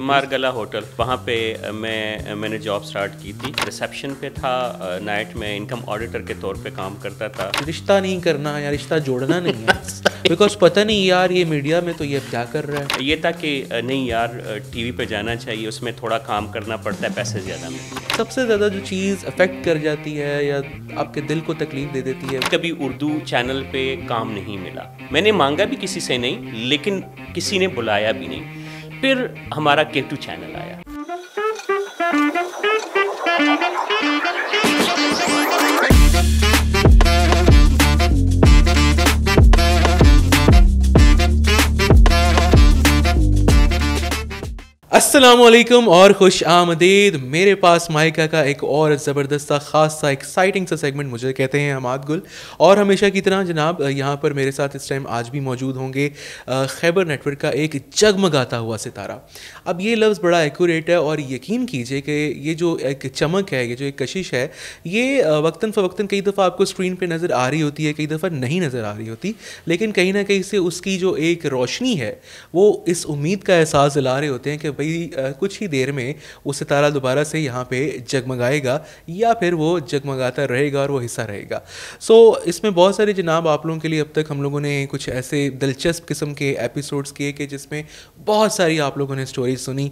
मारगला hotel वहाँ पे मैं मैंने जॉब स्टार्ट की थी रिसेप्शन पे था नाइट में इनकम ऑडिटर के तौर पे काम करता था रिश्ता नहीं करना या रिश्ता जोड़ना नहीं है बिकॉज पता नहीं यार ये मीडिया में तो ये क्या कर रहा है ये था कि नहीं यार टीवी पे जाना चाहिए उसमें थोड़ा काम करना पड़ता है पैसे ज़्यादा में सबसे ज़्यादा जो चीज़ अफेक्ट कर जाती है या आपके दिल को तकलीफ दे देती है कभी उर्दू चैनल पे काम नहीं मिला मैंने मांगा भी किसी से नहीं लेकिन किसी ने बुलाया भी नहीं फिर हमारा केतु चैनल आया असलम और खुश आमदीद मेरे पास माइका का एक और ज़बरदस्त सा ख़ास सा एक्साइटिंग सा सेगमेंट मुझे कहते हैं हमाद गुल और हमेशा की तरह जनाब यहाँ पर मेरे साथ इस टाइम आज भी मौजूद होंगे खैबर नेटवर्क का एक जगमगाता हुआ सितारा अब ये लफ्ज़ बड़ा एक्यूरेट है और यकीन कीजिए कि ये जो एक चमक है ये जो एक कशिश है ये वक्ता फ़वक्ता कई दफ़ा आपको स्क्रीन पर नज़र आ रही होती है कई दफ़ा नहीं नज़र आ रही होती लेकिन कहीं ना कहीं से उसकी जो एक रोशनी है वो इस उम्मीद का एहसास दिला रहे होते हैं कि भाई कुछ ही देर में वो सितारा दोबारा से यहाँ पर जगमगाएगा या फिर वो जगमगाता रहेगा और वो हिस्सा रहेगा सो इसमें बहुत सारे जनाब आप लोगों के लिए अब तक हम लोगों ने कुछ ऐसे दिलचस्प किस्म के एपिसोड्स किए कि जिसमें बहुत सारी आप लोगों ने स्टोरी स्टोरीज सुनी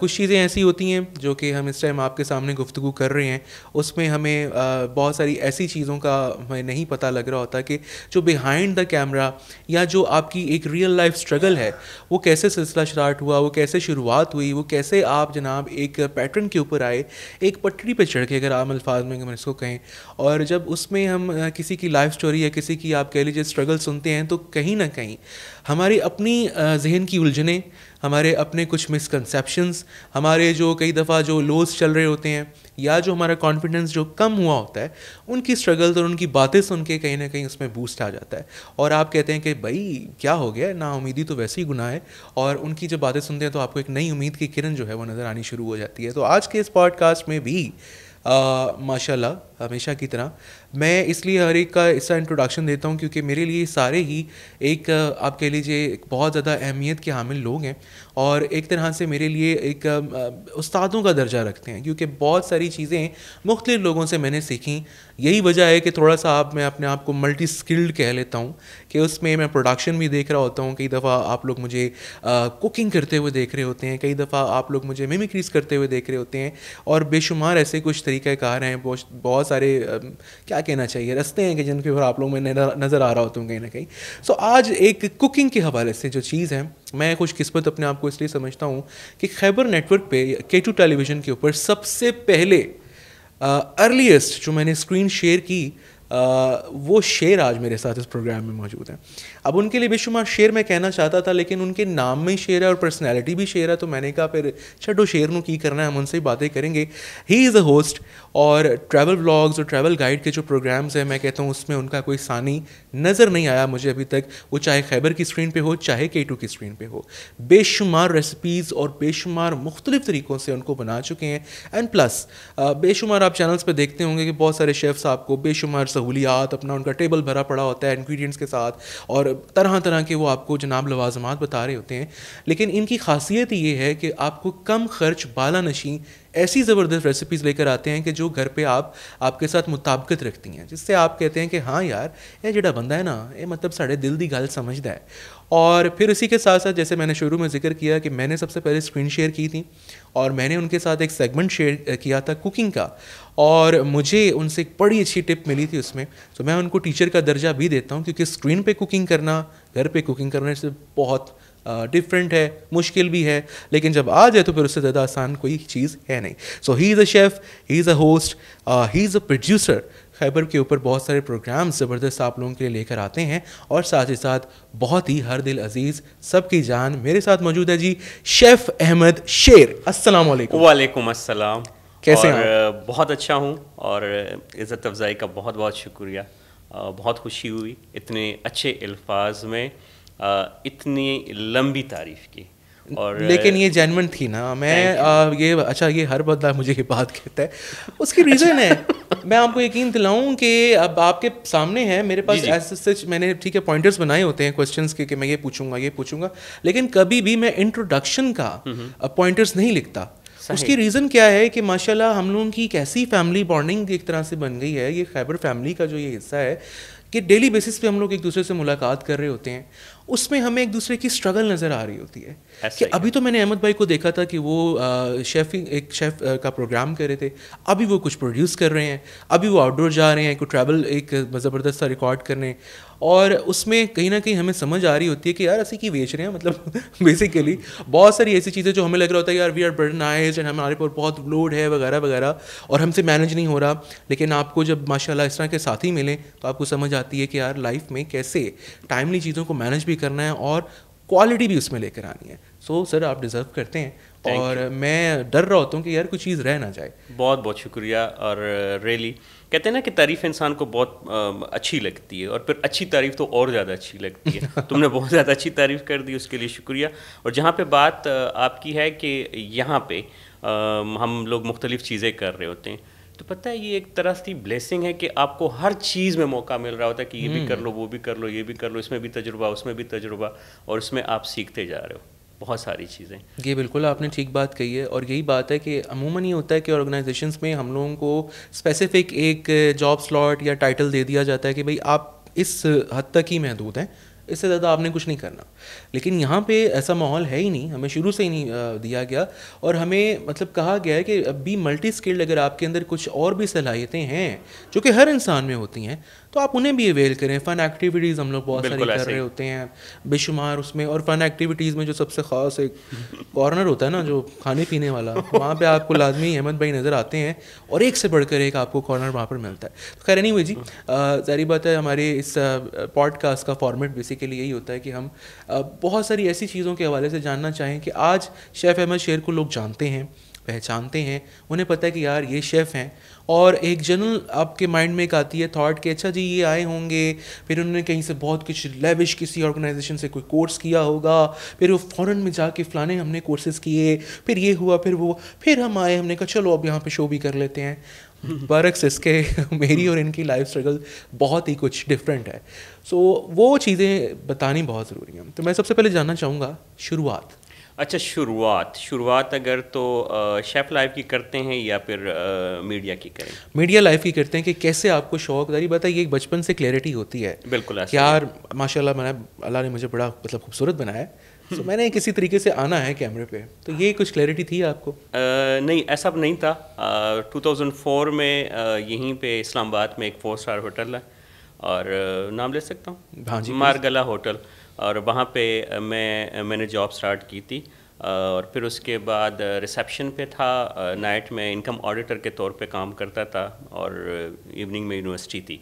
कुछ चीज़ें ऐसी होती हैं जो कि हम इस टाइम आपके सामने गुफ्तु कर रहे हैं उसमें हमें बहुत सारी ऐसी चीज़ों का हमें नहीं पता लग रहा होता कि जो बिहाइंड द कैमरा या जो आपकी एक रियल लाइफ स्ट्रगल है वो कैसे सिलसिला स्टार्ट हुआ वो कैसे शुरुआत हुई वो कैसे आप जनाब एक पैटर्न के ऊपर आए एक पटरी पर चढ़ के अगर आम अल्फाज में हम इसको कहें और जब उसमें हम किसी की लाइफ स्टोरी या किसी की आप कह लीजिए स्ट्रगल सुनते हैं तो कहीं ना कहीं हमारी अपनी जहन की उलझने हमारे अपने कुछ मिसकनसेप्शंस हमारे जो कई दफ़ा जो लोज चल रहे होते हैं या जो हमारा कॉन्फिडेंस जो कम हुआ होता है उनकी स्ट्रगल्स और उनकी बातें सुन के कहीं ना कहीं उसमें बूस्ट आ जाता है और आप कहते हैं कि भाई क्या हो गया ना उम्मीदी तो वैसे ही गुनाह है और उनकी जब बातें सुनते हैं तो आपको एक नई उम्मीद की किरण जो है वो नज़र आनी शुरू हो जाती है तो आज के इस पॉडकास्ट में भी माशाल्लाह हमेशा की तरह मैं इसलिए हर एक का इसका इंट्रोडक्शन देता हूँ क्योंकि मेरे लिए सारे ही एक आप कह लीजिए बहुत ज़्यादा अहमियत के हामिल लोग हैं और एक तरह से मेरे लिए एक उस्तादों का दर्जा रखते हैं क्योंकि बहुत सारी चीज़ें मुख्तु लोगों से मैंने सीखी यही वजह है कि थोड़ा सा आप मैं अपने आप को मल्टी स्किल्ड कह लेता हूँ कि उसमें मैं प्रोडक्शन भी देख रहा होता हूँ कई दफ़ा आप लोग मुझे कुकिंग करते हुए देख रहे होते हैं कई दफ़ा आप लोग मुझे मिमिक्रीज करते हुए देख रहे होते हैं और बेशुमार ऐसे कुछ तरीक़ाकार हैं बहुत बहुत सारे क्या कहना चाहिए रस्ते हैं कि जिनके ऊपर आप लोग में नज़र आ रहा होता हूँ कहीं ना कहीं सो so, आज एक कुकिंग के हवाले से जो चीज़ है मैं किस्मत अपने आप को इसलिए समझता हूँ कि खैबर नेटवर्क पे के टू टेलीविज़न के ऊपर सबसे पहले अर्लीस्ट जो मैंने स्क्रीन शेयर की आ, वो शेर आज मेरे साथ इस प्रोग्राम में मौजूद है अब उनके लिए बेशुमार शेर मैं कहना चाहता था लेकिन उनके नाम में ही शेर है और पर्सनैलिटी भी शेर है तो मैंने कहा फिर छो शेर नू की करना है हम उनसे ही बातें करेंगे ही इज़ अ होस्ट और ट्रैवल ब्लॉग्स और ट्रैवल गाइड के जो प्रोग्राम्स हैं मैं कहता हूँ उसमें उनका कोई सानी नज़र नहीं आया मुझे अभी तक वो चाहे खैबर की स्क्रीन पर हो चाहे के की स्क्रीन पर हो बेशुमार रेसिपीज़ और बेशुमार मुख्तलिफ तरीक़ों से उनको बना चुके हैं एंड प्लस बेशुमार आप चैनल्स पर देखते होंगे कि बहुत सारे शेफ़्स आपको बेशुमार सहूलियात अपना उनका टेबल भरा पड़ा होता है इन्ग्रीडियंट्स के साथ और तरह तरह के वो आपको जनाब लवाजमात बता रहे होते हैं लेकिन इनकी खासियत ये है कि आपको कम खर्च बाला नशी ऐसी ज़बरदस्त रेसिपीज़ लेकर आते हैं कि जो घर पे आप आपके साथ मुताबकत रखती हैं जिससे आप कहते हैं कि हाँ यार ये जो बंदा है ना ये मतलब साढ़े दिल की गल समझद है और फिर इसी के साथ साथ जैसे मैंने शुरू में जिक्र किया कि मैंने सबसे पहले स्क्रीन शेयर की थी और मैंने उनके साथ एक सेगमेंट शेयर किया था कुकिंग का और मुझे उनसे एक बड़ी अच्छी टिप मिली थी उसमें तो मैं उनको टीचर का दर्जा भी देता हूँ क्योंकि स्क्रीन पे कुकिंग करना घर पे कुकिंग करने से बहुत डिफरेंट है मुश्किल भी है लेकिन जब आ जाए तो फिर उससे ज़्यादा आसान कोई चीज़ है नहीं so he is a chef he is a host he is a producer Khyber के ऊपर बहुत सारे प्रोग्राम ज़बरदस्त आप लोगों के लिए लेकर आते हैं और साथ ही साथ बहुत ही हर दिल अजीज़ सबकी जान मेरे साथ मौजूद है जी शेफ़ अहमद शेर अस्सलाम वालेकुम वालेकुम अस्सलाम कैसे हैं बहुत अच्छा हूँ और इज़्ज़त अफजाई का बहुत बहुत शुक्रिया बहुत खुशी हुई इतने अच्छे अल्फाज में इतनी लंबी तारीफ़ की और लेकिन ये जेनवन थी ना मैं आ, ये अच्छा ये हर बदला मुझे ये बात कहता है उसकी रीज़न अच्छा। है मैं आपको यकीन दिलाऊं कि अब आपके सामने है मेरे पास ऐसे सच मैंने ठीक है पॉइंटर्स बनाए होते हैं क्वेश्चंस के कि मैं ये पूछूंगा ये पूछूंगा लेकिन कभी भी मैं इंट्रोडक्शन का पॉइंटर्स नहीं लिखता उसकी रीज़न क्या है कि माशाल्लाह हम लोगों की एक ऐसी फैमिली बॉन्डिंग एक तरह से बन गई है ये खैबर फैमिली का जो ये हिस्सा है कि डेली बेसिस पे हम लोग एक दूसरे से मुलाकात कर रहे होते हैं उसमें हमें एक दूसरे की स्ट्रगल नज़र आ रही होती है कि अभी तो मैंने अहमद भाई को देखा था कि वो शेफिंग एक शेफ़ का प्रोग्राम कर रहे थे अभी वो कुछ प्रोड्यूस कर रहे हैं अभी वो आउटडोर जा रहे हैं कोई ट्रैवल एक ज़बरदस्त सा रिकॉर्ड हैं और उसमें कहीं ना कहीं हमें समझ आ रही होती है कि यार ऐसी की बेच रहे हैं मतलब बेसिकली बहुत सारी ऐसी चीज़ें जो हमें लग रहा होता है यार वी आर बर्डनाइज एंड हमारे पर बहुत लोड है वगैरह वगैरह और हमसे मैनेज नहीं हो रहा लेकिन आपको जब माशाल्लाह इस तरह के साथ ही मिलें तो आपको समझ आती है कि यार लाइफ में कैसे टाइमली चीज़ों को मैनेज भी भी करना है और क्वालिटी भी उसमें लेकर आनी है सो so, सर आप डिज़र्व करते हैं Thank और you. मैं डर रहा होता हूँ कि यार कुछ चीज़ रह ना जाए बहुत बहुत शुक्रिया और रेली कहते हैं ना कि तारीफ इंसान को बहुत अच्छी लगती है और फिर अच्छी तारीफ तो और ज़्यादा अच्छी लगती है तुमने बहुत ज़्यादा अच्छी तारीफ कर दी उसके लिए शुक्रिया और जहाँ पे बात आपकी है कि यहाँ पे हम लोग मुख्तलिफ़ चीज़ें कर रहे होते हैं तो पता है ये एक तरह की ब्लेसिंग है कि आपको हर चीज़ में मौका मिल रहा होता है कि ये भी कर हम्म। लो वो भी कर लो ये भी कर लो इसमें भी तजुर्बा उसमें भी तजुर्बा और उसमें आप सीखते जा रहे हो बहुत सारी चीज़ें ये बिल्कुल आपने ठीक बात कही है और यही बात है कि अमूमन ये होता है कि ऑर्गेनाइजेशन में हम लोगों को स्पेसिफिक एक जॉब स्लॉट या टाइटल दे दिया जाता है कि भाई आप इस हद तक ही महदूद हैं इससे ज़्यादा आपने कुछ नहीं करना लेकिन यहाँ पे ऐसा माहौल है ही नहीं हमें शुरू से ही नहीं दिया गया और हमें मतलब कहा गया है कि बी मल्टी स्किल्ड अगर आपके अंदर कुछ और भी सलाहियतें हैं जो कि हर इंसान में होती हैं तो आप उन्हें भी अवेल करें फ़न एक्टिविटीज़ हम लोग बहुत सारी कर रहे होते हैं बेशुमार उसमें और फ़न एक्टिविटीज़ में जो सबसे ख़ास एक कॉर्नर होता है ना जो खाने पीने वाला वहाँ पर आपको लाजमी अहमद भाई नज़र आते हैं और एक से बढ़कर एक आपको कॉर्नर वहाँ पर मिलता है तो खैर नहीं हुई जी जारी बात है हमारे इस पॉडकास्ट का फॉर्मेट बेसिकली यही होता है कि हम बहुत सारी ऐसी चीज़ों के हवाले से जानना चाहें कि आज शेफ़ अहमद शेर को लोग जानते हैं पहचानते हैं उन्हें पता है कि यार ये शेफ़ हैं और एक जनरल आपके माइंड में एक आती है थॉट कि अच्छा जी ये आए होंगे फिर उन्होंने कहीं से बहुत कुछ लेविश किसी ऑर्गेनाइजेशन से कोई कोर्स किया होगा फिर वो फ़ौरन में जाके फ़लाने हमने कोर्सेज़ किए फिर ये हुआ फिर वो फिर हम आए हमने कहा चलो अब यहाँ पे शो भी कर लेते हैं बरक्स इसके मेरी और इनकी लाइफ स्ट्रगल बहुत ही कुछ डिफरेंट है सो so, वो चीज़ें बतानी बहुत ज़रूरी हैं तो मैं सबसे पहले जानना चाहूँगा शुरुआत अच्छा शुरुआत शुरुआत अगर तो शेफ़ लाइफ की करते हैं या फिर आ, मीडिया की करें मीडिया लाइफ की करते हैं कि कैसे आपको शौक दारी बताइए ये बचपन से क्लैरिटी होती है बिल्कुल यार माशाल्लाह मैंने अल्लाह ने मुझे बड़ा मतलब खूबसूरत बनाया है तो मैंने किसी तरीके से आना है कैमरे पे तो ये कुछ क्लैरिटी थी आपको आ, नहीं ऐसा नहीं था टू में यहीं पर इस्लामाबाद में एक फोर स्टार होटल है और नाम ले सकता हूँ हाँ जी मारगला होटल और वहाँ पे मैं मैंने जॉब स्टार्ट की थी और फिर उसके बाद रिसेप्शन पे था नाइट में इनकम ऑडिटर के तौर पे काम करता था और इवनिंग में यूनिवर्सिटी थी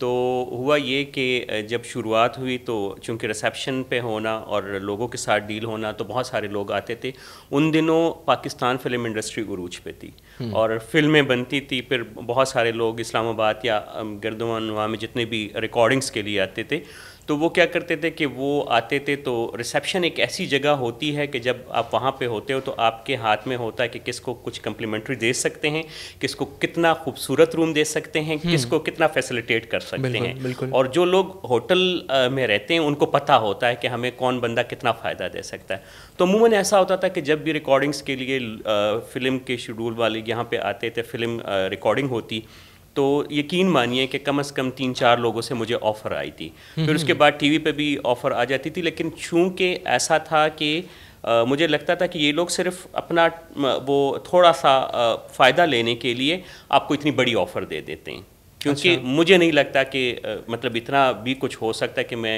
तो हुआ ये कि जब शुरुआत हुई तो चूंकि रिसेप्शन पे होना और लोगों के साथ डील होना तो बहुत सारे लोग आते थे उन दिनों पाकिस्तान फिल्म इंडस्ट्री उरूज पे थी हम्म। और फिल्में बनती थी फिर बहुत सारे लोग इस्लामाबाद या गर्दवानवा में जितने भी रिकॉर्डिंग्स के लिए आते थे तो वो क्या करते थे कि वो आते थे तो रिसेप्शन एक ऐसी जगह होती है कि जब आप वहाँ पे होते हो तो आपके हाथ में होता है कि किसको कुछ कम्प्लीमेंट्री दे सकते हैं किसको कितना खूबसूरत रूम दे सकते हैं हम्म। किसको कितना फैसिलिटेट कर सकते बिल्कुल, हैं बिल्कुल। और जो लोग होटल में रहते हैं उनको पता होता है कि हमें कौन बंदा कितना फ़ायदा दे सकता है तो अमूमन ऐसा होता था कि जब भी रिकॉर्डिंग्स के लिए फ़िल्म के शेड्यूल वाले यहाँ पर आते थे फ़िल्म रिकॉर्डिंग होती तो यकीन मानिए कि कम से कम तीन चार लोगों से मुझे ऑफ़र आई थी फिर उसके बाद टीवी पे भी ऑफ़र आ जाती थी लेकिन चूँकि ऐसा था कि आ, मुझे लगता था कि ये लोग सिर्फ अपना वो थोड़ा सा फ़ायदा लेने के लिए आपको इतनी बड़ी ऑफ़र दे देते हैं क्योंकि अच्छा। मुझे नहीं लगता कि मतलब इतना भी कुछ हो सकता है कि मैं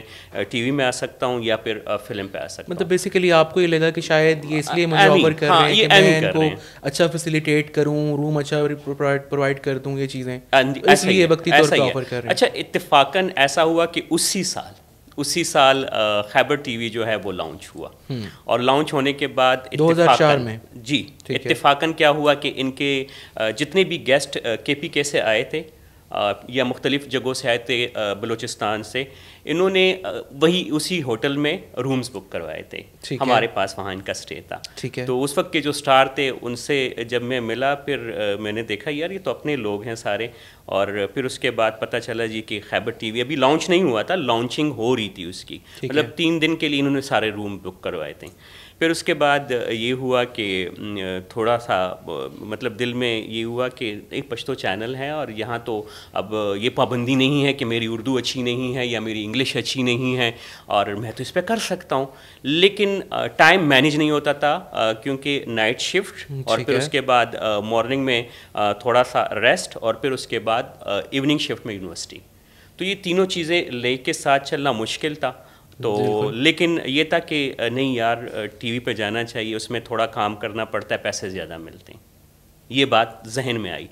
टीवी में आ सकता हूँ या फिर फिल्म पे आ सकता मतलब बेसिकली आपको ये लगा कि शायद ये इसलिए मुझे ऑफर कर हाँ, रहे हैं कि मैं इनको अच्छा फैसिलिटेट करूँ रूम अच्छा प्रोवाइड कर दूँ ये चीज़ें तो इसलिए वक्ती तौर पर ऑफर कर रहे हैं अच्छा इतफाकन ऐसा हुआ कि उसी साल उसी साल खैबर टीवी जो है वो लॉन्च हुआ हम्म। और लॉन्च होने के बाद 2004 में जी इत्तेफाकन क्या हुआ कि इनके जितने भी गेस्ट केपीके से आए थे या मुख्तलिफ़ जगहों से आए थे बलूचिस्तान से इन्होंने वही उसी होटल में रूम्स बुक करवाए थे हमारे पास वहाँ इनका स्टे था ठीक है तो उस वक्त के जो स्टार थे उनसे जब मैं मिला फिर मैंने देखा यार ये तो अपने लोग हैं सारे और फिर उसके बाद पता चला जी कि खैबर टीवी अभी लॉन्च नहीं हुआ था लॉन्चिंग हो रही थी उसकी मतलब तीन दिन के लिए इन्होंने सारे रूम बुक करवाए थे फिर उसके बाद ये हुआ कि थोड़ा सा मतलब दिल में ये हुआ कि एक पश्तो चैनल है और यहाँ तो अब ये पाबंदी नहीं है कि मेरी उर्दू अच्छी नहीं है या मेरी इंग्लिश अच्छी नहीं है और मैं तो इस पर कर सकता हूँ लेकिन टाइम मैनेज नहीं होता था क्योंकि नाइट शिफ्ट और फिर उसके बाद मॉर्निंग में थोड़ा सा रेस्ट और फिर उसके बाद इवनिंग शिफ्ट में यूनिवर्सिटी तो ये तीनों चीज़ें ले के साथ चलना मुश्किल था तो लेकिन ये था कि नहीं यार टीवी पे जाना चाहिए उसमें थोड़ा काम करना पड़ता है पैसे ज़्यादा मिलते हैं ये बात जहन में आई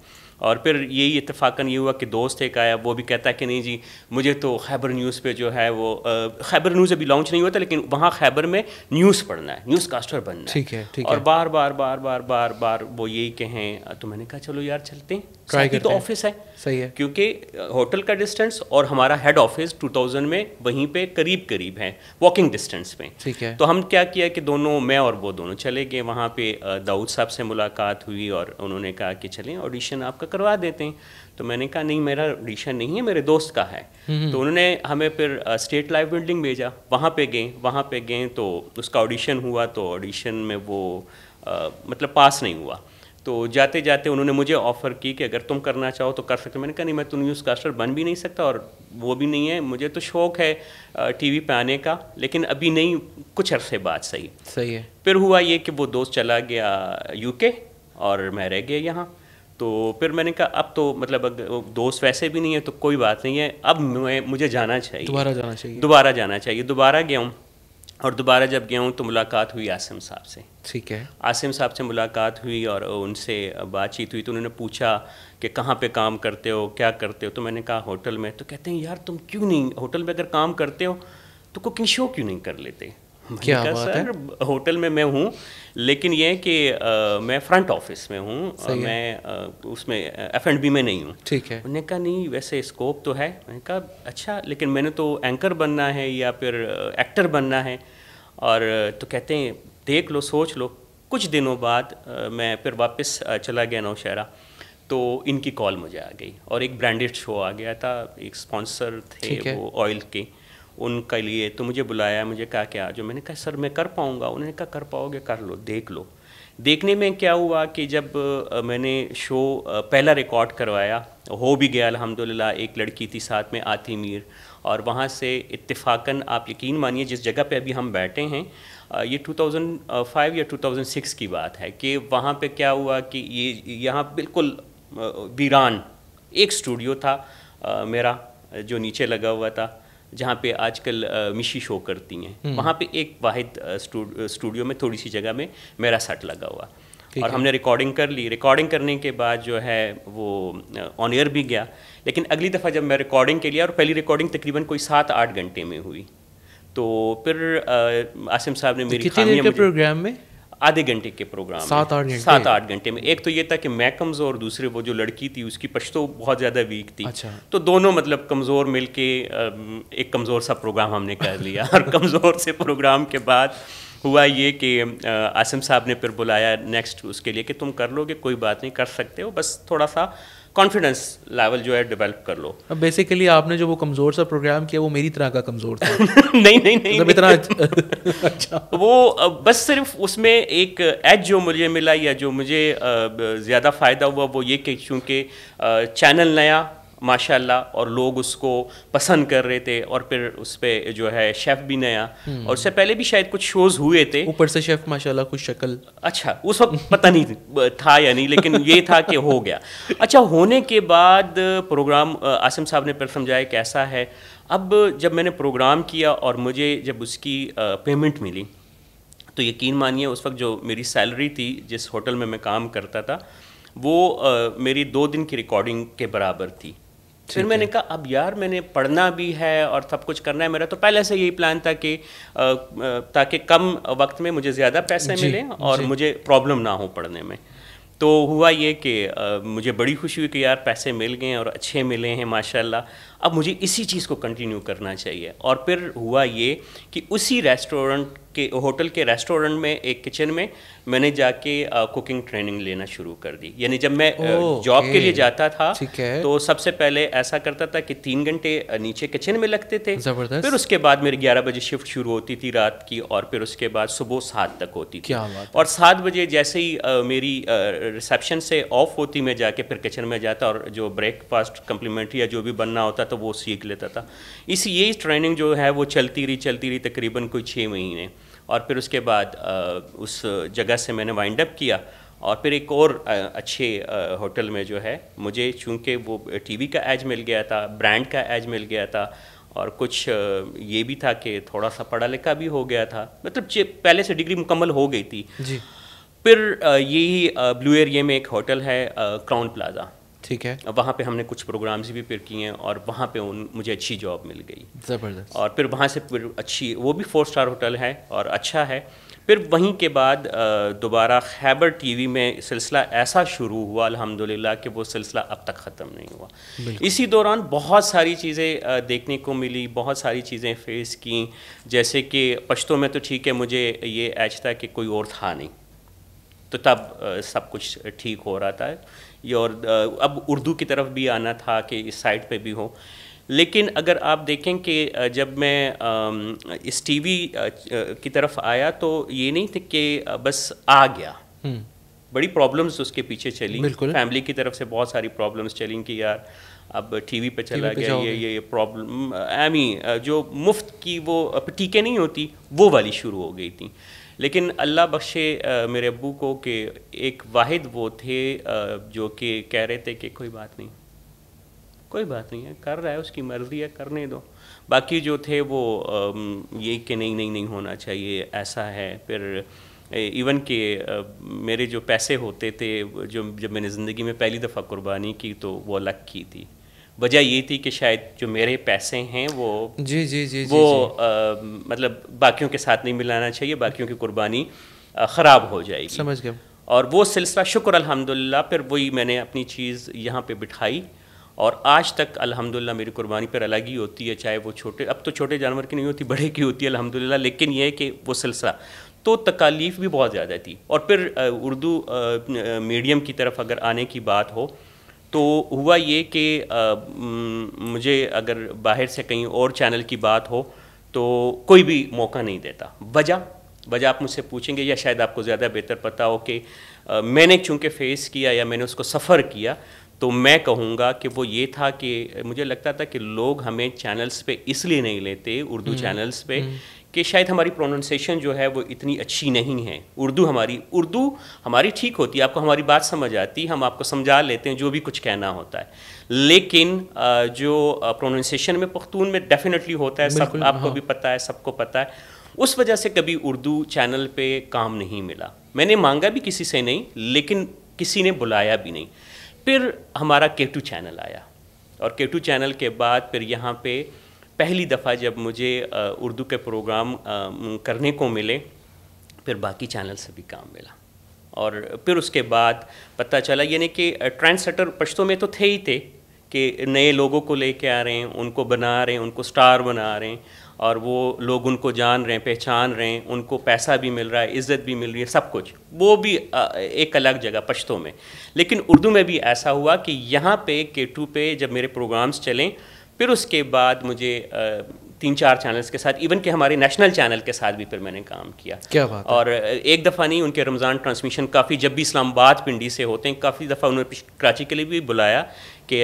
और फिर यही इतफाक़न ये हुआ कि दोस्त एक आया वो भी कहता है कि नहीं जी मुझे तो खैबर न्यूज़ पे जो है वो खैबर न्यूज़ अभी लॉन्च नहीं हुआ था लेकिन वहाँ खैबर में न्यूज़ पढ़ना है न्यूज़ कास्टर बनना है ठीक है ठीक और है। बार बार बार बार बार बार वो यही कहें तो मैंने कहा चलो यार चलते हैं ट्राई ही तो ऑफिस है सही है क्योंकि होटल का डिस्टेंस और हमारा हेड ऑफिस 2000 में वहीं पे करीब करीब है वॉकिंग डिस्टेंस में ठीक है तो हम क्या किया कि दोनों मैं और वो दोनों चले गए वहाँ पे दाऊद साहब से मुलाकात हुई और उन्होंने कहा कि चलें ऑडिशन आपका करवा देते हैं तो मैंने कहा नहीं मेरा ऑडिशन नहीं है मेरे दोस्त का है हम्म, हम्म। तो उन्होंने हमें फिर स्टेट लाइव बिल्डिंग भेजा वहाँ पे गए वहाँ पे गए तो उसका ऑडिशन हुआ तो ऑडिशन में वो मतलब पास नहीं हुआ तो जाते जाते उन्होंने मुझे ऑफ़र की कि अगर तुम करना चाहो तो कर सकते मैंने कहा नहीं मैं तो न्यूज़ कास्टर बन भी नहीं सकता और वो भी नहीं है मुझे तो शौक़ है टीवी पे आने का लेकिन अभी नहीं कुछ अरसे बाद सही सही है फिर हुआ ये कि वो दोस्त चला गया यूके और मैं रह गया यहाँ तो फिर मैंने कहा अब तो मतलब दोस्त वैसे भी नहीं है तो कोई बात नहीं है अब मैं मुझे जाना चाहिए दोबारा जाना चाहिए दोबारा जाना चाहिए दोबारा गया हूँ और दोबारा जब गया हूँ तो मुलाकात हुई आसिम साहब से ठीक है आसिम साहब से मुलाकात हुई और उनसे बातचीत हुई तो उन्होंने पूछा कि कहाँ पे काम करते हो क्या करते हो तो मैंने कहा होटल में तो कहते हैं यार तुम क्यों नहीं होटल में अगर काम करते हो तो कुकिंग शो क्यों नहीं कर लेते क्या बात सर है? होटल में मैं हूँ लेकिन यह कि आ, मैं फ्रंट ऑफिस में हूँ मैं आ, उसमें एफ एंड बी में नहीं हूँ ठीक है उन्होंने कहा नहीं वैसे स्कोप तो है मैंने कहा अच्छा लेकिन मैंने तो एंकर बनना है या फिर एक्टर बनना है और तो कहते हैं देख लो सोच लो कुछ दिनों बाद मैं फिर वापस चला गया नौशहरा तो इनकी कॉल मुझे आ गई और एक ब्रांडेड शो आ गया था एक स्पॉन्सर थे वो ऑयल के उनके लिए तो मुझे बुलाया मुझे कहा क्या जो मैंने कहा सर मैं कर पाऊँगा उन्होंने कहा कर पाओगे कर लो देख लो देखने में क्या हुआ कि जब मैंने शो पहला रिकॉर्ड करवाया हो भी गया अलहमदिल्ला एक लड़की थी साथ में आती मीर और वहाँ से इत्तेफाकन आप यकीन मानिए जिस जगह पे अभी हम बैठे हैं ये 2005 या 2006 की बात है कि वहाँ पे क्या हुआ कि ये यहाँ बिल्कुल वीरान एक स्टूडियो था आ, मेरा जो नीचे लगा हुआ था जहाँ पे आजकल मिशी शो करती हैं हम्म। वहाँ पे एक वाहिद स्टूडियो में थोड़ी सी जगह में मेरा सेट लगा हुआ और हमने रिकॉर्डिंग कर ली रिकॉर्डिंग करने के बाद जो है वो ऑन एयर भी गया लेकिन अगली दफ़ा जब मैं रिकॉर्डिंग के लिए और पहली रिकॉर्डिंग तकरीबन कोई सात आठ घंटे में हुई तो फिर आसिम साहब ने तो मेरी कितने के प्रोग्राम में आधे घंटे के प्रोग्राम सात आठ घंटे सात आठ घंटे में एक तो ये था कि मैं कमज़ोर दूसरे वो जो लड़की थी उसकी पश्तो बहुत ज़्यादा वीक थी अच्छा। तो दोनों मतलब कमज़ोर मिल के एक कमज़ोर सा प्रोग्राम हमने कर लिया और कमज़ोर से प्रोग्राम के बाद हुआ ये कि आसिम साहब ने फिर बुलाया नेक्स्ट उसके लिए कि तुम कर लोगे कोई बात नहीं कर सकते हो बस थोड़ा सा कॉन्फिडेंस लेवल जो है डेवलप कर लो अब बेसिकली आपने जो वो कमज़ोर सा प्रोग्राम किया वो मेरी तरह का कमज़ोर था नहीं नहीं नहीं मतलब नहीं इतना अच्छा वो बस सिर्फ उसमें एक एज जो मुझे मिला या जो मुझे ज़्यादा फ़ायदा हुआ वो ये कि चूँकि चैनल नया माशाल्लाह और लोग उसको पसंद कर रहे थे और फिर उस पर जो है शेफ़ भी नया हम्म। और उससे पहले भी शायद कुछ शोज़ हुए थे ऊपर से शेफ़ माशाल्लाह कुछ शक्ल अच्छा उस वक्त पता नहीं था या नहीं लेकिन ये था कि हो गया अच्छा होने के बाद प्रोग्राम आसिम साहब ने फिर समझाया कैसा है अब जब मैंने प्रोग्राम किया और मुझे जब उसकी पेमेंट मिली तो यकीन मानिए उस वक्त जो मेरी सैलरी थी जिस होटल में मैं काम करता था वो आ, मेरी दो दिन की रिकॉर्डिंग के बराबर थी फिर मैंने कहा अब यार मैंने पढ़ना भी है और सब कुछ करना है मेरा तो पहले से यही प्लान था कि ताकि कम वक्त में मुझे ज़्यादा पैसे मिले और मुझे प्रॉब्लम ना हो पढ़ने में तो हुआ ये कि मुझे बड़ी खुशी हुई कि यार पैसे मिल गए और अच्छे मिले हैं माशाल्लाह अब मुझे इसी चीज़ को कंटिन्यू करना चाहिए और फिर हुआ ये कि उसी रेस्टोरेंट के होटल के रेस्टोरेंट में एक किचन में मैंने जाके कुकिंग ट्रेनिंग लेना शुरू कर दी यानी जब मैं जॉब के लिए जाता था तो सबसे पहले ऐसा करता था कि तीन घंटे नीचे किचन में लगते थे फिर उसके बाद मेरी ग्यारह बजे शिफ्ट शुरू होती थी रात की और फिर उसके बाद सुबह सात तक होती थी और सात बजे जैसे ही मेरी रिसेप्शन से ऑफ होती मैं जाके फिर किचन में जाता और जो ब्रेकफास्ट कम्प्लीमेंट्री या जो भी बनना होता तो वो सीख लेता था इस यही ट्रेनिंग जो है वो चलती रही चलती रही तकरीबन कोई छः महीने और फिर उसके बाद उस जगह से मैंने वाइंड अप किया और फिर एक और अच्छे होटल में जो है मुझे चूंकि वो टीवी का एज मिल गया था ब्रांड का एज मिल गया था और कुछ ये भी था कि थोड़ा सा पढ़ा लिखा भी हो गया था मतलब पहले से डिग्री मुकम्मल हो गई थी जी फिर यही ब्लू एरिया में एक होटल है क्राउन प्लाजा ठीक है वहाँ पे हमने कुछ प्रोग्राम्स भी फिर किए और वहाँ पे उन मुझे अच्छी जॉब मिल गई ज़बरदस्त और फिर वहाँ से फिर अच्छी वो भी फोर स्टार होटल है और अच्छा है फिर वहीं के बाद दोबारा खैबर टीवी में सिलसिला ऐसा शुरू हुआ अल्हम्दुलिल्लाह कि वो सिलसिला अब तक ख़त्म नहीं हुआ इसी दौरान बहुत सारी चीज़ें देखने को मिली बहुत सारी चीज़ें फेस की जैसे कि पश्तों में तो ठीक है मुझे ये ऐच था कि कोई और था नहीं तो तब सब कुछ ठीक हो रहा था ये और अब उर्दू की तरफ भी आना था कि इस साइड पे भी हो लेकिन अगर आप देखें कि जब मैं इस टीवी की तरफ आया तो ये नहीं थे कि बस आ गया हम्म। बड़ी प्रॉब्लम्स उसके पीछे चली फैमिली की तरफ से बहुत सारी प्रॉब्लम्स चली कि यार अब टीवी पे चला पे गया ये ये ये प्रॉब्लम आई मीन जो मुफ्त की वो टीके नहीं होती वो वाली शुरू हो गई थी लेकिन अल्लाह बख्शे मेरे अबू को कि एक वाहिद वो थे जो कि कह रहे थे कि कोई बात नहीं कोई बात नहीं है कर रहा है उसकी मर्ज़ी है करने दो बाकी जो थे वो ये कि नहीं नहीं नहीं होना चाहिए ऐसा है फिर इवन के मेरे जो पैसे होते थे जो जब मैंने ज़िंदगी में पहली दफ़ा कुर्बानी की तो वो अलग की थी वजह ये थी कि शायद जो मेरे पैसे हैं वो जी जी जी वो जी, जी. आ, मतलब बाकियों के साथ नहीं मिलाना चाहिए बाकियों की कुर्बानी ख़राब हो जाएगी समझ गया और वो सिलसिला शुक्र अल्हम्दुलिल्लाह फिर वही मैंने अपनी चीज़ यहाँ पे बिठाई और आज तक अल्हम्दुलिल्लाह मेरी कुर्बानी पर अलग ही होती है चाहे वो छोटे अब तो छोटे जानवर की नहीं होती बड़े की होती है अल्हम्दुलिल्लाह लेकिन यह है कि वो सिलसिला तो तकालीफ भी बहुत ज़्यादा थी और फिर उर्दू मीडियम की तरफ अगर आने की बात हो तो हुआ ये कि मुझे अगर बाहर से कहीं और चैनल की बात हो तो कोई भी मौका नहीं देता वजह वजह आप मुझसे पूछेंगे या शायद आपको ज़्यादा बेहतर पता हो कि मैंने चूँकि फेस किया या मैंने उसको सफ़र किया तो मैं कहूँगा कि वो ये था कि मुझे लगता था कि लोग हमें चैनल्स पे इसलिए नहीं लेते उर्दू चैनल्स हम्म, पे हम्म। कि शायद हमारी प्रोनाउंसिएशन जो है वो इतनी अच्छी नहीं है उर्दू हमारी उर्दू हमारी ठीक होती है आपको हमारी बात समझ आती हम आपको समझा लेते हैं जो भी कुछ कहना होता है लेकिन जो प्रोनाउंसिएशन में पख्तून में डेफिनेटली होता है सब आपको हाँ। भी पता है सबको पता है उस वजह से कभी उर्दू चैनल पर काम नहीं मिला मैंने मांगा भी किसी से नहीं लेकिन किसी ने बुलाया भी नहीं फिर हमारा के टू चैनल आया और के टू चैनल के बाद फिर यहाँ पर पहली दफ़ा जब मुझे उर्दू के प्रोग्राम करने को मिले फिर बाकी चैनल से भी काम मिला और फिर उसके बाद पता चला यानी कि ट्रांसलेटर पश्तों में तो थे ही थे कि नए लोगों को लेके आ रहे हैं उनको बना रहे हैं उनको स्टार बना रहे हैं और वो लोग उनको जान रहे हैं पहचान रहे हैं उनको पैसा भी मिल रहा है इज़्ज़त भी मिल रही है सब कुछ वो भी एक अलग जगह पश्तों में लेकिन उर्दू में भी ऐसा हुआ कि यहाँ पे के टू पे जब मेरे प्रोग्राम्स चलें फिर उसके बाद मुझे तीन चार चैनल्स के साथ इवन के हमारे नेशनल चैनल के साथ भी फिर मैंने काम किया क्या बात और एक दफ़ा नहीं उनके रमज़ान ट्रांसमिशन काफ़ी जब भी इस्लामाबाद पिंडी से होते हैं काफ़ी दफ़ा उन्होंने कराची के लिए भी बुलाया कि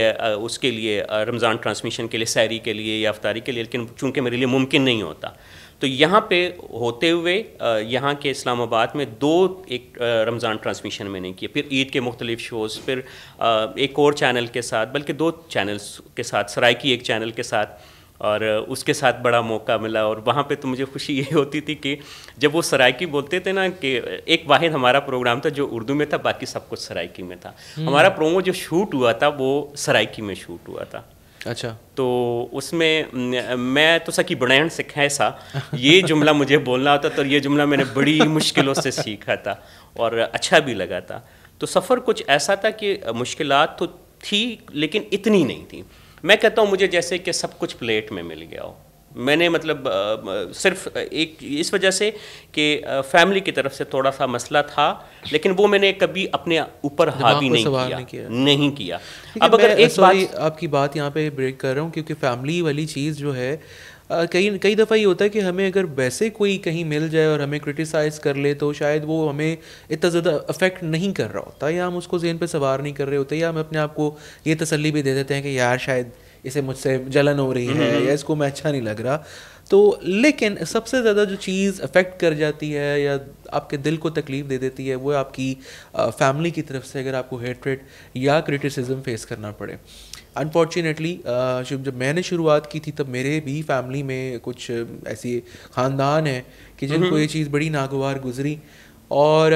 उसके लिए रमज़ान ट्रांसमिशन के लिए सैरी के लिए या अफ्तारी के लिए लेकिन चूँकि मेरे लिए मुमकिन नहीं होता तो यहाँ पे होते हुए यहाँ के इस्लामाबाद में दो एक रमज़ान ट्रांसमिशन मैंने किए फिर ईद के मुख्तलिफ शोज़ फिर एक और चैनल के साथ बल्कि दो चैनल्स के साथ सरायकी एक चैनल के साथ और उसके साथ बड़ा मौका मिला और वहाँ पे तो मुझे खुशी ये होती थी कि जब वो सरायकी बोलते थे ना कि एक वाहिद हमारा प्रोग्राम था जो उर्दू में था बाकी सब कुछ सरायकी में था हम्म। हमारा प्रोमो जो शूट हुआ था वो सरायकी में शूट हुआ था अच्छा तो उसमें मैं तो सकी बड़ैन से सा ये जुमला मुझे बोलना होता तो ये जुमला मैंने बड़ी मुश्किलों से सीखा था और अच्छा भी लगा था तो सफ़र कुछ ऐसा था कि मुश्किल तो थी लेकिन इतनी नहीं थी मैं कहता हूँ मुझे जैसे कि सब कुछ प्लेट में मिल गया हो मैंने मतलब सिर्फ एक इस वजह से कि फैमिली की तरफ से थोड़ा सा मसला था लेकिन वो मैंने कभी अपने ऊपर हावी नहीं, नहीं किया नहीं किया अब अगर एक बात आपकी बात यहाँ पे ब्रेक कर रहा हूँ क्योंकि फैमिली वाली चीज़ जो है कई कई दफ़ा ये होता है कि हमें अगर वैसे कोई कहीं मिल जाए और हमें क्रिटिसाइज़ कर ले तो शायद वो हमें इतना ज़्यादा अफेक्ट नहीं कर रहा होता या हम उसको जेन पे सवार नहीं कर रहे होते या हम अपने आप को ये तसल्ली भी दे देते हैं कि यार शायद इसे मुझसे जलन हो रही है हम्म। या इसको मैं अच्छा नहीं लग रहा तो लेकिन सबसे ज़्यादा जो चीज़ अफेक्ट कर जाती है या आपके दिल को तकलीफ दे देती है वो आपकी फैमिली की तरफ से अगर आपको हेटरेट या क्रिटिसिज्म फेस करना पड़े अनफॉर्चुनेटली जब मैंने शुरुआत की थी तब मेरे भी फैमिली में कुछ ऐसी ख़ानदान है कि जिनको हम्म। ये चीज़ बड़ी नागवार गुजरी और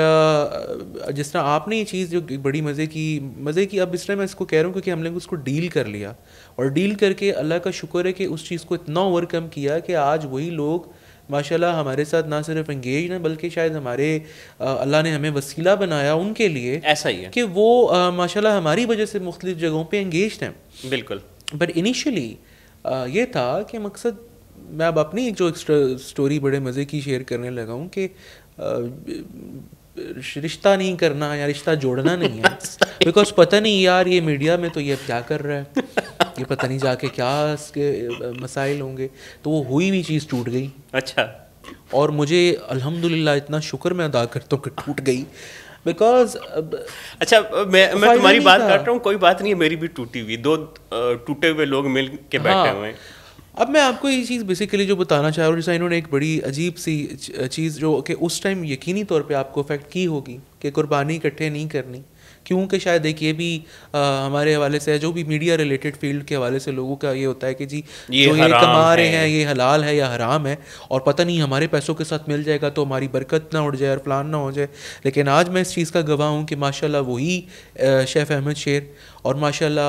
जिस तरह आपने ये चीज़ जो बड़ी मज़े की मज़े की अब इस तरह मैं इसको कह रहा हूँ क्योंकि हम लोग उसको डील कर लिया और डील करके अल्लाह का शुक्र है कि उस चीज़ को इतना ओवरकम किया कि आज वही लोग माशाल्लाह हमारे साथ ना सिर्फ इंगेज हैं बल्कि शायद हमारे अल्लाह ने हमें वसीला बनाया उनके लिए ऐसा ही है कि वो माशाल्लाह हमारी वजह से मुख्तलिफ जगहों पे इंगेज हैं बिल्कुल बट इनिशली ये था कि मकसद मैं अब अपनी एक जो स्टोरी बड़े मज़े की शेयर करने लगा हूँ कि रिश्ता नहीं करना या रिश्ता जोड़ना नहीं है बिकॉज पता नहीं यार ये मीडिया में तो ये क्या कर रहा है ये पता नहीं जाके क्या इसके मसाइल होंगे तो वो हुई भी चीज़ टूट गई अच्छा और मुझे अल्हम्दुलिल्लाह इतना शुक्र मैं अदा करता हूँ कि टूट गई बिकॉज अच्छा मैं मैं तुम्हारी बात कर रहा हूँ कोई बात नहीं है मेरी भी टूटी हुई दो टूटे हुए लोग मिल के बैठे हाँ। हुए हैं अब मैं आपको ये चीज़ बेसिकली जो बताना चाह रहा हूँ जैसा इन्होंने एक बड़ी अजीब सी चीज़ जो कि उस टाइम यकीनी तौर पे आपको अफेक्ट की होगी कि कुर्बानी इकट्ठे नहीं करनी क्योंकि शायद एक ये भी आ, हमारे हवाले से है जो भी मीडिया रिलेटेड फील्ड के हवाले से लोगों का ये होता है कि जी ये जो ये कमा रहे हैं ये हलाल है या हराम है और पता नहीं हमारे पैसों के साथ मिल जाएगा तो हमारी बरकत ना उड़ जाए और प्लान ना हो जाए लेकिन आज मैं इस चीज़ का गवाह हूँ कि माशा वही शेफ़ अहमद शेर और माशाला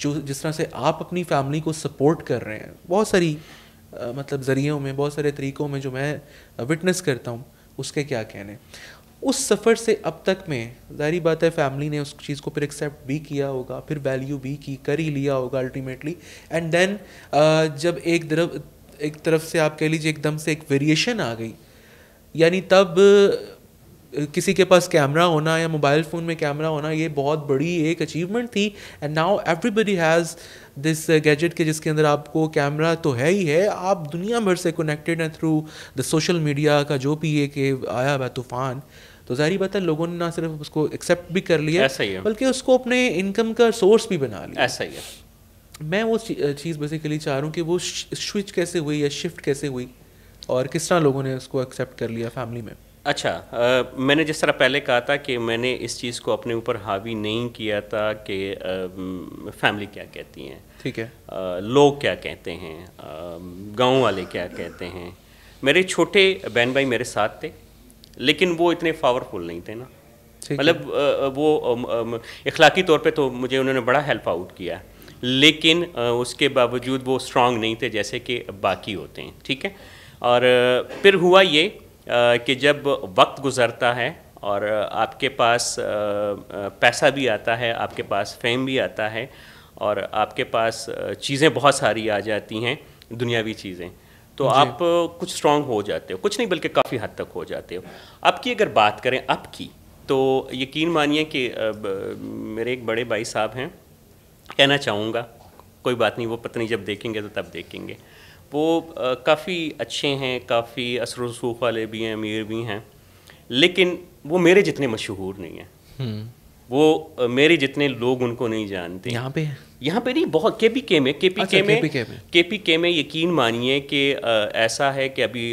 जो जिस तरह से आप अपनी फैमिली को सपोर्ट कर रहे हैं बहुत सारी मतलब ज़रियों में बहुत सारे तरीक़ों में जो मैं विटनेस करता हूँ उसके क्या कहने उस सफ़र से अब तक में जारी बात है फैमिली ने उस चीज़ को फिर एक्सेप्ट भी किया होगा फिर वैल्यू भी की कर ही लिया होगा अल्टीमेटली एंड देन जब एक तरफ एक तरफ से आप कह लीजिए एकदम से एक वेरिएशन आ गई यानी तब किसी के पास कैमरा होना या मोबाइल फ़ोन में कैमरा होना ये बहुत बड़ी एक अचीवमेंट थी and now everybody has this gadget के जिसके अंदर आपको कैमरा तो है ही है आप दुनिया भर से कनेक्टेड हैं थ्रू द सोशल मीडिया का जो भी एक आया हुआ तूफ़ान तो जाहिर बात है लोगों ने ना सिर्फ उसको एक्सेप्ट भी कर लिया ऐसा ही है बल्कि उसको अपने इनकम का सोर्स भी बना लिया ऐसा ही है मैं वो चीज़ बेसिकली चाह रहा हूँ कि वो स्विच कैसे हुई या शिफ्ट कैसे हुई और किस तरह लोगों ने उसको एक्सेप्ट कर लिया फैमिली में अच्छा आ, मैंने जिस तरह पहले कहा था कि मैंने इस चीज़ को अपने ऊपर हावी नहीं किया था कि फैमिली क्या कहती हैं ठीक है लोग क्या कहते हैं गांव वाले क्या कहते हैं मेरे छोटे बहन भाई मेरे साथ थे लेकिन वो इतने पावरफुल नहीं थे ना मतलब वो इखलाकी तौर पे तो मुझे उन्होंने बड़ा हेल्प आउट किया लेकिन उसके बावजूद वो स्ट्रांग नहीं थे जैसे कि बाकी होते हैं ठीक है और फिर हुआ ये कि जब वक्त गुज़रता है और आपके पास पैसा भी आता है आपके पास फेम भी आता है और आपके पास चीज़ें बहुत सारी आ जाती हैं दुनियावी चीज़ें तो आप कुछ स्ट्रांग हो जाते हो कुछ नहीं बल्कि काफ़ी हद तक हो जाते हो अब की अगर बात करें अब की तो यकीन मानिए कि मेरे एक बड़े भाई साहब हैं कहना चाहूँगा कोई बात नहीं वो पत्नी जब देखेंगे तो तब देखेंगे वो काफ़ी अच्छे हैं काफ़ी असर वसूख वाले भी हैं अमीर भी हैं लेकिन वो मेरे जितने मशहूर नहीं हैं हम्म। वो मेरे जितने लोग उनको नहीं जानते यहाँ पे यहाँ पे नहीं बहुत के पी के में के पी अच्छा, के में के पी के में यकीन मानिए कि ऐसा है कि अभी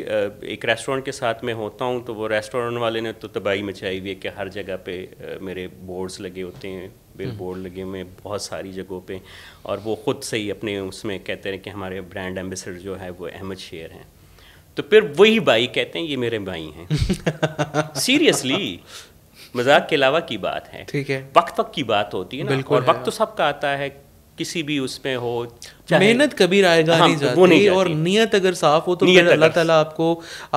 एक रेस्टोरेंट के साथ में होता हूँ तो वो रेस्टोरेंट वाले ने तो तबाही मचाई हुई है कि हर जगह पे मेरे बोर्ड्स लगे होते हैं हम्म। बिल बोर्ड लगे हुए हैं बहुत सारी जगहों पे और वो ख़ुद से ही अपने उसमें कहते हैं कि हमारे ब्रांड एम्बेसडर जो है वो अहमद शेर हैं तो फिर वही भाई कहते हैं ये मेरे भाई हैं सीरियसली मजाक के अलावा की बात है ठीक है वक्त वक्त की बात होती है ना और वक्त तो सबका आता है किसी भी उसमें हो मेहनत कभी आएगा हाँ, नहीं जाती वो नहीं जाती। और नियत अगर साफ हो तो अल्लाह ताला आपको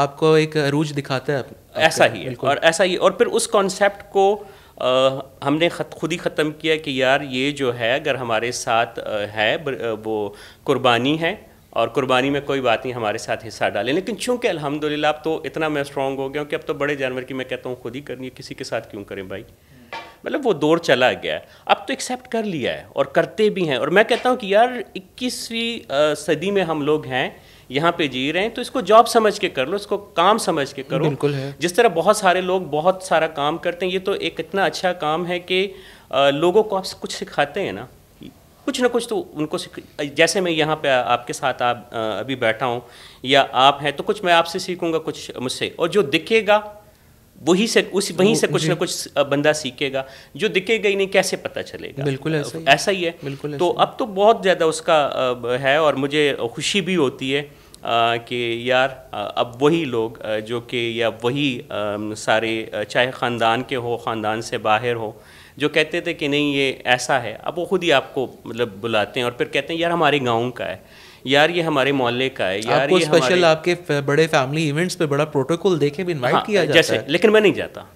आपको एक रूज दिखाता है आपको, ऐसा ही है और ऐसा ही और फिर उस कॉन्सेप्ट को आ, हमने खत, खुद ही ख़त्म किया कि यार ये जो है अगर हमारे साथ है वो कुर्बानी है और कुर्बानी में कोई बात नहीं हमारे साथ हिस्सा डालें लेकिन चूंकि अलहमदिल्ला अब तो इतना मैं स्ट्रॉन्ग हो गया हूँ कि अब तो बड़े जानवर की मैं कहता हूँ खुद ही करनी है किसी के साथ क्यों करें भाई मतलब वो दौर चला गया है अब तो एक्सेप्ट कर लिया है और करते भी हैं और मैं कहता हूँ कि यार इक्कीसवीं सदी में हम लोग हैं यहाँ पे जी रहे हैं तो इसको जॉब समझ के कर लो इसको काम समझ के करो बिल्कुल है जिस तरह बहुत सारे लोग बहुत सारा काम करते हैं ये तो एक इतना अच्छा काम है कि लोगों को आप कुछ सिखाते हैं ना कुछ ना कुछ तो उनको जैसे मैं यहाँ पे आपके साथ आप अभी बैठा हूँ या आप हैं तो कुछ मैं आपसे सीखूंगा कुछ मुझसे और जो दिखेगा वही से उस वहीं से कुछ ना कुछ बंदा सीखेगा जो दिखेगा ही नहीं कैसे पता चलेगा बिल्कुल ऐसा ही, ऐसा ही है बिल्कुल तो अब तो बहुत ज़्यादा उसका है और मुझे खुशी भी होती है कि यार अब वही लोग जो कि या वही सारे चाहे ख़ानदान के हो ख़ानदान से बाहर हो जो कहते थे कि नहीं ये ऐसा है अब वो खुद ही आपको मतलब बुलाते हैं और फिर कहते हैं यार हमारे गाँव का है यार ये हमारे मोहल्ले का है यार आपको ये स्पेशल आपके बड़े फैमिली इवेंट्स पे बड़ा प्रोटोकॉल देखे भी इनवाइट हाँ, किया जाता जैसे, है लेकिन मैं नहीं जाता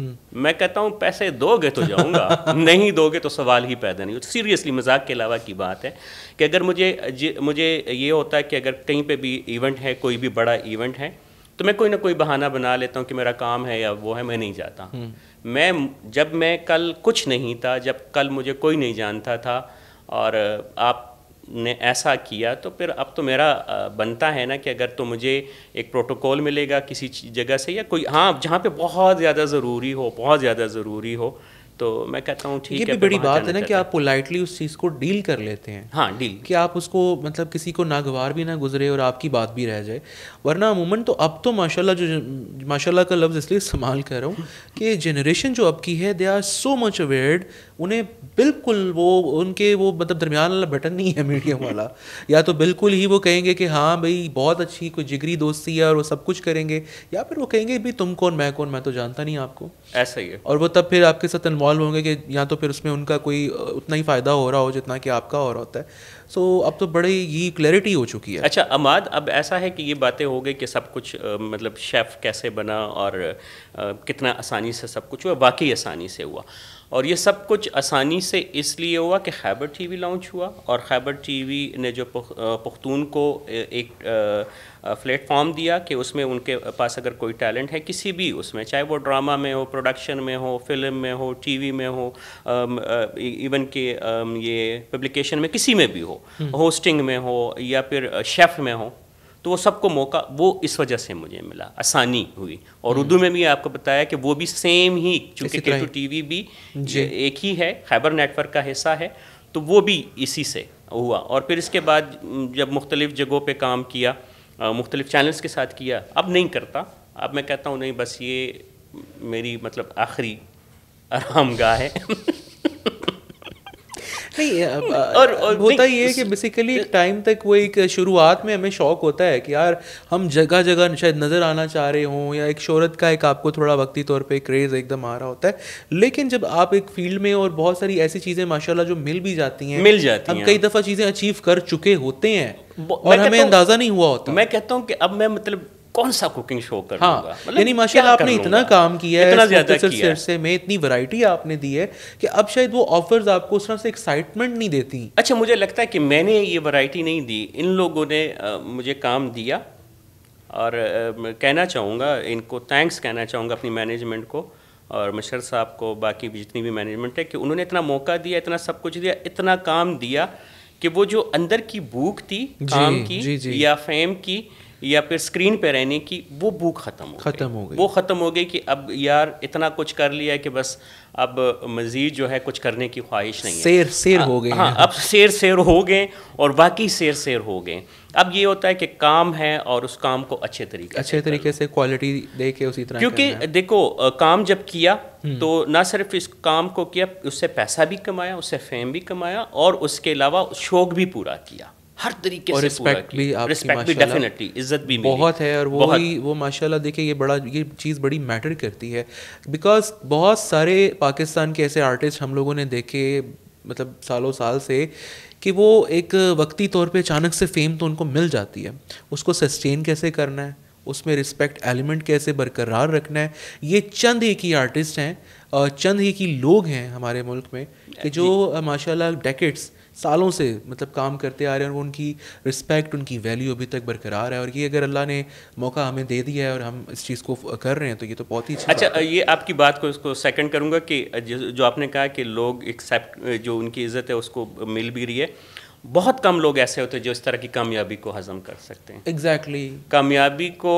हम्म। मैं कहता हूँ पैसे दोगे तो जाऊँगा नहीं दोगे तो सवाल ही पैदा नहीं होता सीरियसली मजाक के अलावा की बात है कि अगर मुझे मुझे ये होता है कि अगर कहीं पे भी इवेंट है कोई भी बड़ा इवेंट है तो मैं कोई ना कोई बहाना बना लेता हूँ कि मेरा काम है या वो है मैं नहीं जाता हम्म। मैं जब मैं कल कुछ नहीं था जब कल मुझे कोई नहीं जानता था और आप ने ऐसा किया तो फिर अब तो मेरा बनता है ना कि अगर तो मुझे एक प्रोटोकॉल मिलेगा किसी जगह से या कोई हाँ जहाँ पे बहुत ज़्यादा ज़रूरी हो बहुत ज़्यादा ज़रूरी हो तो मैं कहता हूँ ठीक है ये भी बड़ी बात है ना कि आप पोलाइटली उस चीज़ को डील कर लेते हैं हाँ डील कि आप उसको मतलब किसी को नागवार भी ना गुजरे और आपकी बात भी रह जाए वरना अमूमन तो अब तो माशाल्लाह जो माशाल्लाह का लफ्ज़ इसलिए इस्तेमाल कर रहा हूँ कि जनरेशन जो अब की है they are so much aware उन्हें बिल्कुल वो उनके वो मतलब दरमियान वाला बटन नहीं है मीडियम वाला या तो बिल्कुल ही वो कहेंगे कि हाँ भाई बहुत अच्छी कोई जिगरी दोस्ती है और वो सब कुछ करेंगे या फिर वो कहेंगे भाई तुम कौन मैं कौन मैं तो जानता नहीं आपको ऐसा ही है और वो तब फिर आपके साथ इन्वॉल्व इन्वॉल्व होंगे कि या तो फिर उसमें उनका कोई उतना ही फ़ायदा हो रहा हो जितना कि आपका हो रहा होता है सो so, अब तो बड़ी ही क्लैरिटी हो चुकी है अच्छा अमाद अब ऐसा है कि ये बातें हो गई कि सब कुछ आ, मतलब शेफ़ कैसे बना और आ, कितना आसानी से सब कुछ हुआ वाकई आसानी से हुआ और ये सब कुछ आसानी से इसलिए हुआ कि खैबर टीवी लॉन्च हुआ और खैबर टीवी ने जो पुख्तून को एक आ, प्लेटफॉर्म दिया कि उसमें उनके पास अगर कोई टैलेंट है किसी भी उसमें चाहे वो ड्रामा में हो प्रोडक्शन में हो फिल्म में हो टीवी में हो इवन e, के ये पब्लिकेशन में किसी में भी हो होस्टिंग हम्म। में हो या फिर शेफ़ में हो तो वो सबको मौका वो इस वजह से मुझे मिला आसानी हुई और हम्म। उर्दू में भी आपको बताया कि वो भी सेम ही चूँकि के टू टी भी एक ही है खैबर नेटवर्क का हिस्सा है तो वो भी इसी से हुआ और फिर इसके बाद जब मुख्तलिफ़ जगहों पे काम किया मुख्तलिफ चैनल्स के साथ किया अब नहीं करता अब मैं कहता हूँ नहीं बस ये मेरी मतलब आखिरी आराम गाह है नहीं और, होता ही है कि बेसिकली एक टाइम तक वो एक शुरुआत में हमें शौक होता है कि यार हम जगह जगह शायद नज़र आना चाह रहे हों या एक शोहरत का एक आपको थोड़ा वक्ती तौर पे क्रेज़ एकदम आ रहा होता है लेकिन जब आप एक फील्ड में और बहुत सारी ऐसी चीज़ें माशाल्लाह जो मिल भी जाती हैं मिल जाती हम कई दफ़ा चीज़ें अचीव कर चुके होते हैं और हमें अंदाज़ा नहीं हुआ होता मैं कहता हूँ कि अब मैं मतलब कौन सा कुकिंग शो कर हाँ मतलब यानी माशाल्लाह आपने इतना काम किया इतना तो है ज्यादा किया से में इतनी वैरायटी आपने दी है कि अब शायद वो ऑफर्स आपको उस तरह से एक्साइटमेंट नहीं देती अच्छा मुझे लगता है कि मैंने ये वैरायटी नहीं दी इन लोगों ने आ, मुझे काम दिया और आ, कहना चाहूँगा इनको थैंक्स कहना चाहूँगा अपनी मैनेजमेंट को और मशर साहब को बाकी जितनी भी मैनेजमेंट है कि उन्होंने इतना मौका दिया इतना सब कुछ दिया इतना काम दिया कि वो जो अंदर की भूख थी काम की या फेम की या फिर स्क्रीन पे रहने की वो भूख ख़त्म हो ख़त्म हो गई वो ख़त्म हो गई कि अब यार इतना कुछ कर लिया है कि बस अब मज़ीद जो है कुछ करने की ख्वाहिश नहीं शेर शेर हाँ, हो गए हाँ अब शेर शेर हो गए और बाकी शेर शेर हो गए अब ये होता है कि काम है और उस काम को अच्छे तरीके अच्छे तरीके से क्वालिटी दे के उसी तरह क्योंकि देखो काम जब किया हम्म। तो ना सिर्फ इस काम को किया उससे पैसा भी कमाया उससे फेम भी कमाया और उसके अलावा शौक भी पूरा किया हर तरीके और से रिस्पेक्ट भी आपकी रिस्पेक्ट भी डेफिनेटली इज्जत भी बहुत है और वो ही वो माशाल्लाह देखिए ये बड़ा ये चीज़ बड़ी मैटर करती है बिकॉज बहुत सारे पाकिस्तान के ऐसे आर्टिस्ट हम लोगों ने देखे मतलब सालों साल से कि वो एक वक्ती तौर पे अचानक से फेम तो उनको मिल जाती है उसको सस्टेन कैसे करना है उसमें रिस्पेक्ट एलिमेंट कैसे बरकरार रखना है ये चंद एक ही आर्टिस्ट हैं चंद एक ही लोग हैं हमारे मुल्क में कि जो माशाल्लाह डेकेट्स सालों से मतलब काम करते आ रहे हैं और उनकी रिस्पेक्ट उनकी वैल्यू अभी तक बरकरार है और ये अगर अल्लाह ने मौका हमें दे दिया है और हम इस चीज़ को कर रहे हैं तो ये तो बहुत ही अच्छा अच्छा ये आपकी बात को इसको सेकंड करूँगा कि जो आपने कहा कि लोग एक्सेप्ट जो उनकी इज़्ज़त है उसको मिल भी रही है बहुत कम लोग ऐसे होते हैं जो इस तरह की कामयाबी को हजम कर सकते हैं एग्जैक्टली exactly. कामयाबी को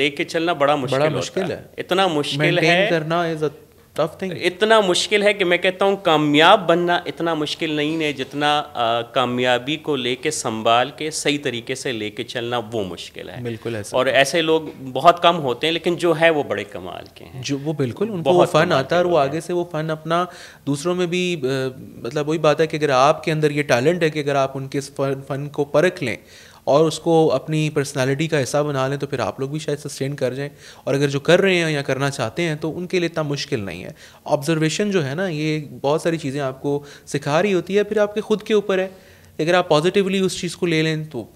लेके चलना बड़ा मुश्किल बड़ा मुश्किल है इतना मुश्किल है करना टफ थिंग इतना मुश्किल है कि मैं कहता हूँ कामयाब बनना इतना मुश्किल नहीं है जितना कामयाबी को लेके संभाल के सही तरीके से लेके चलना वो मुश्किल है बिल्कुल ऐसा और ऐसे लोग बहुत कम होते हैं लेकिन जो है वो बड़े कमाल के हैं जो वो बिल्कुल उनको बहुत वो फन आता है और वो आगे से वो फन अपना दूसरों में भी मतलब वही बात है कि अगर आपके अंदर ये टैलेंट है कि अगर आप उनके फन को परख लें और उसको अपनी पर्सनालिटी का हिस्सा बना लें तो फिर आप लोग भी शायद सस्टेन कर जाएं और अगर जो कर रहे हैं या करना चाहते हैं तो उनके लिए इतना मुश्किल नहीं है ऑब्जर्वेशन जो है ना ये बहुत सारी चीज़ें आपको सिखा रही होती है फिर आपके खुद के ऊपर है अगर आप पॉजिटिवली उस चीज़ को ले लें तो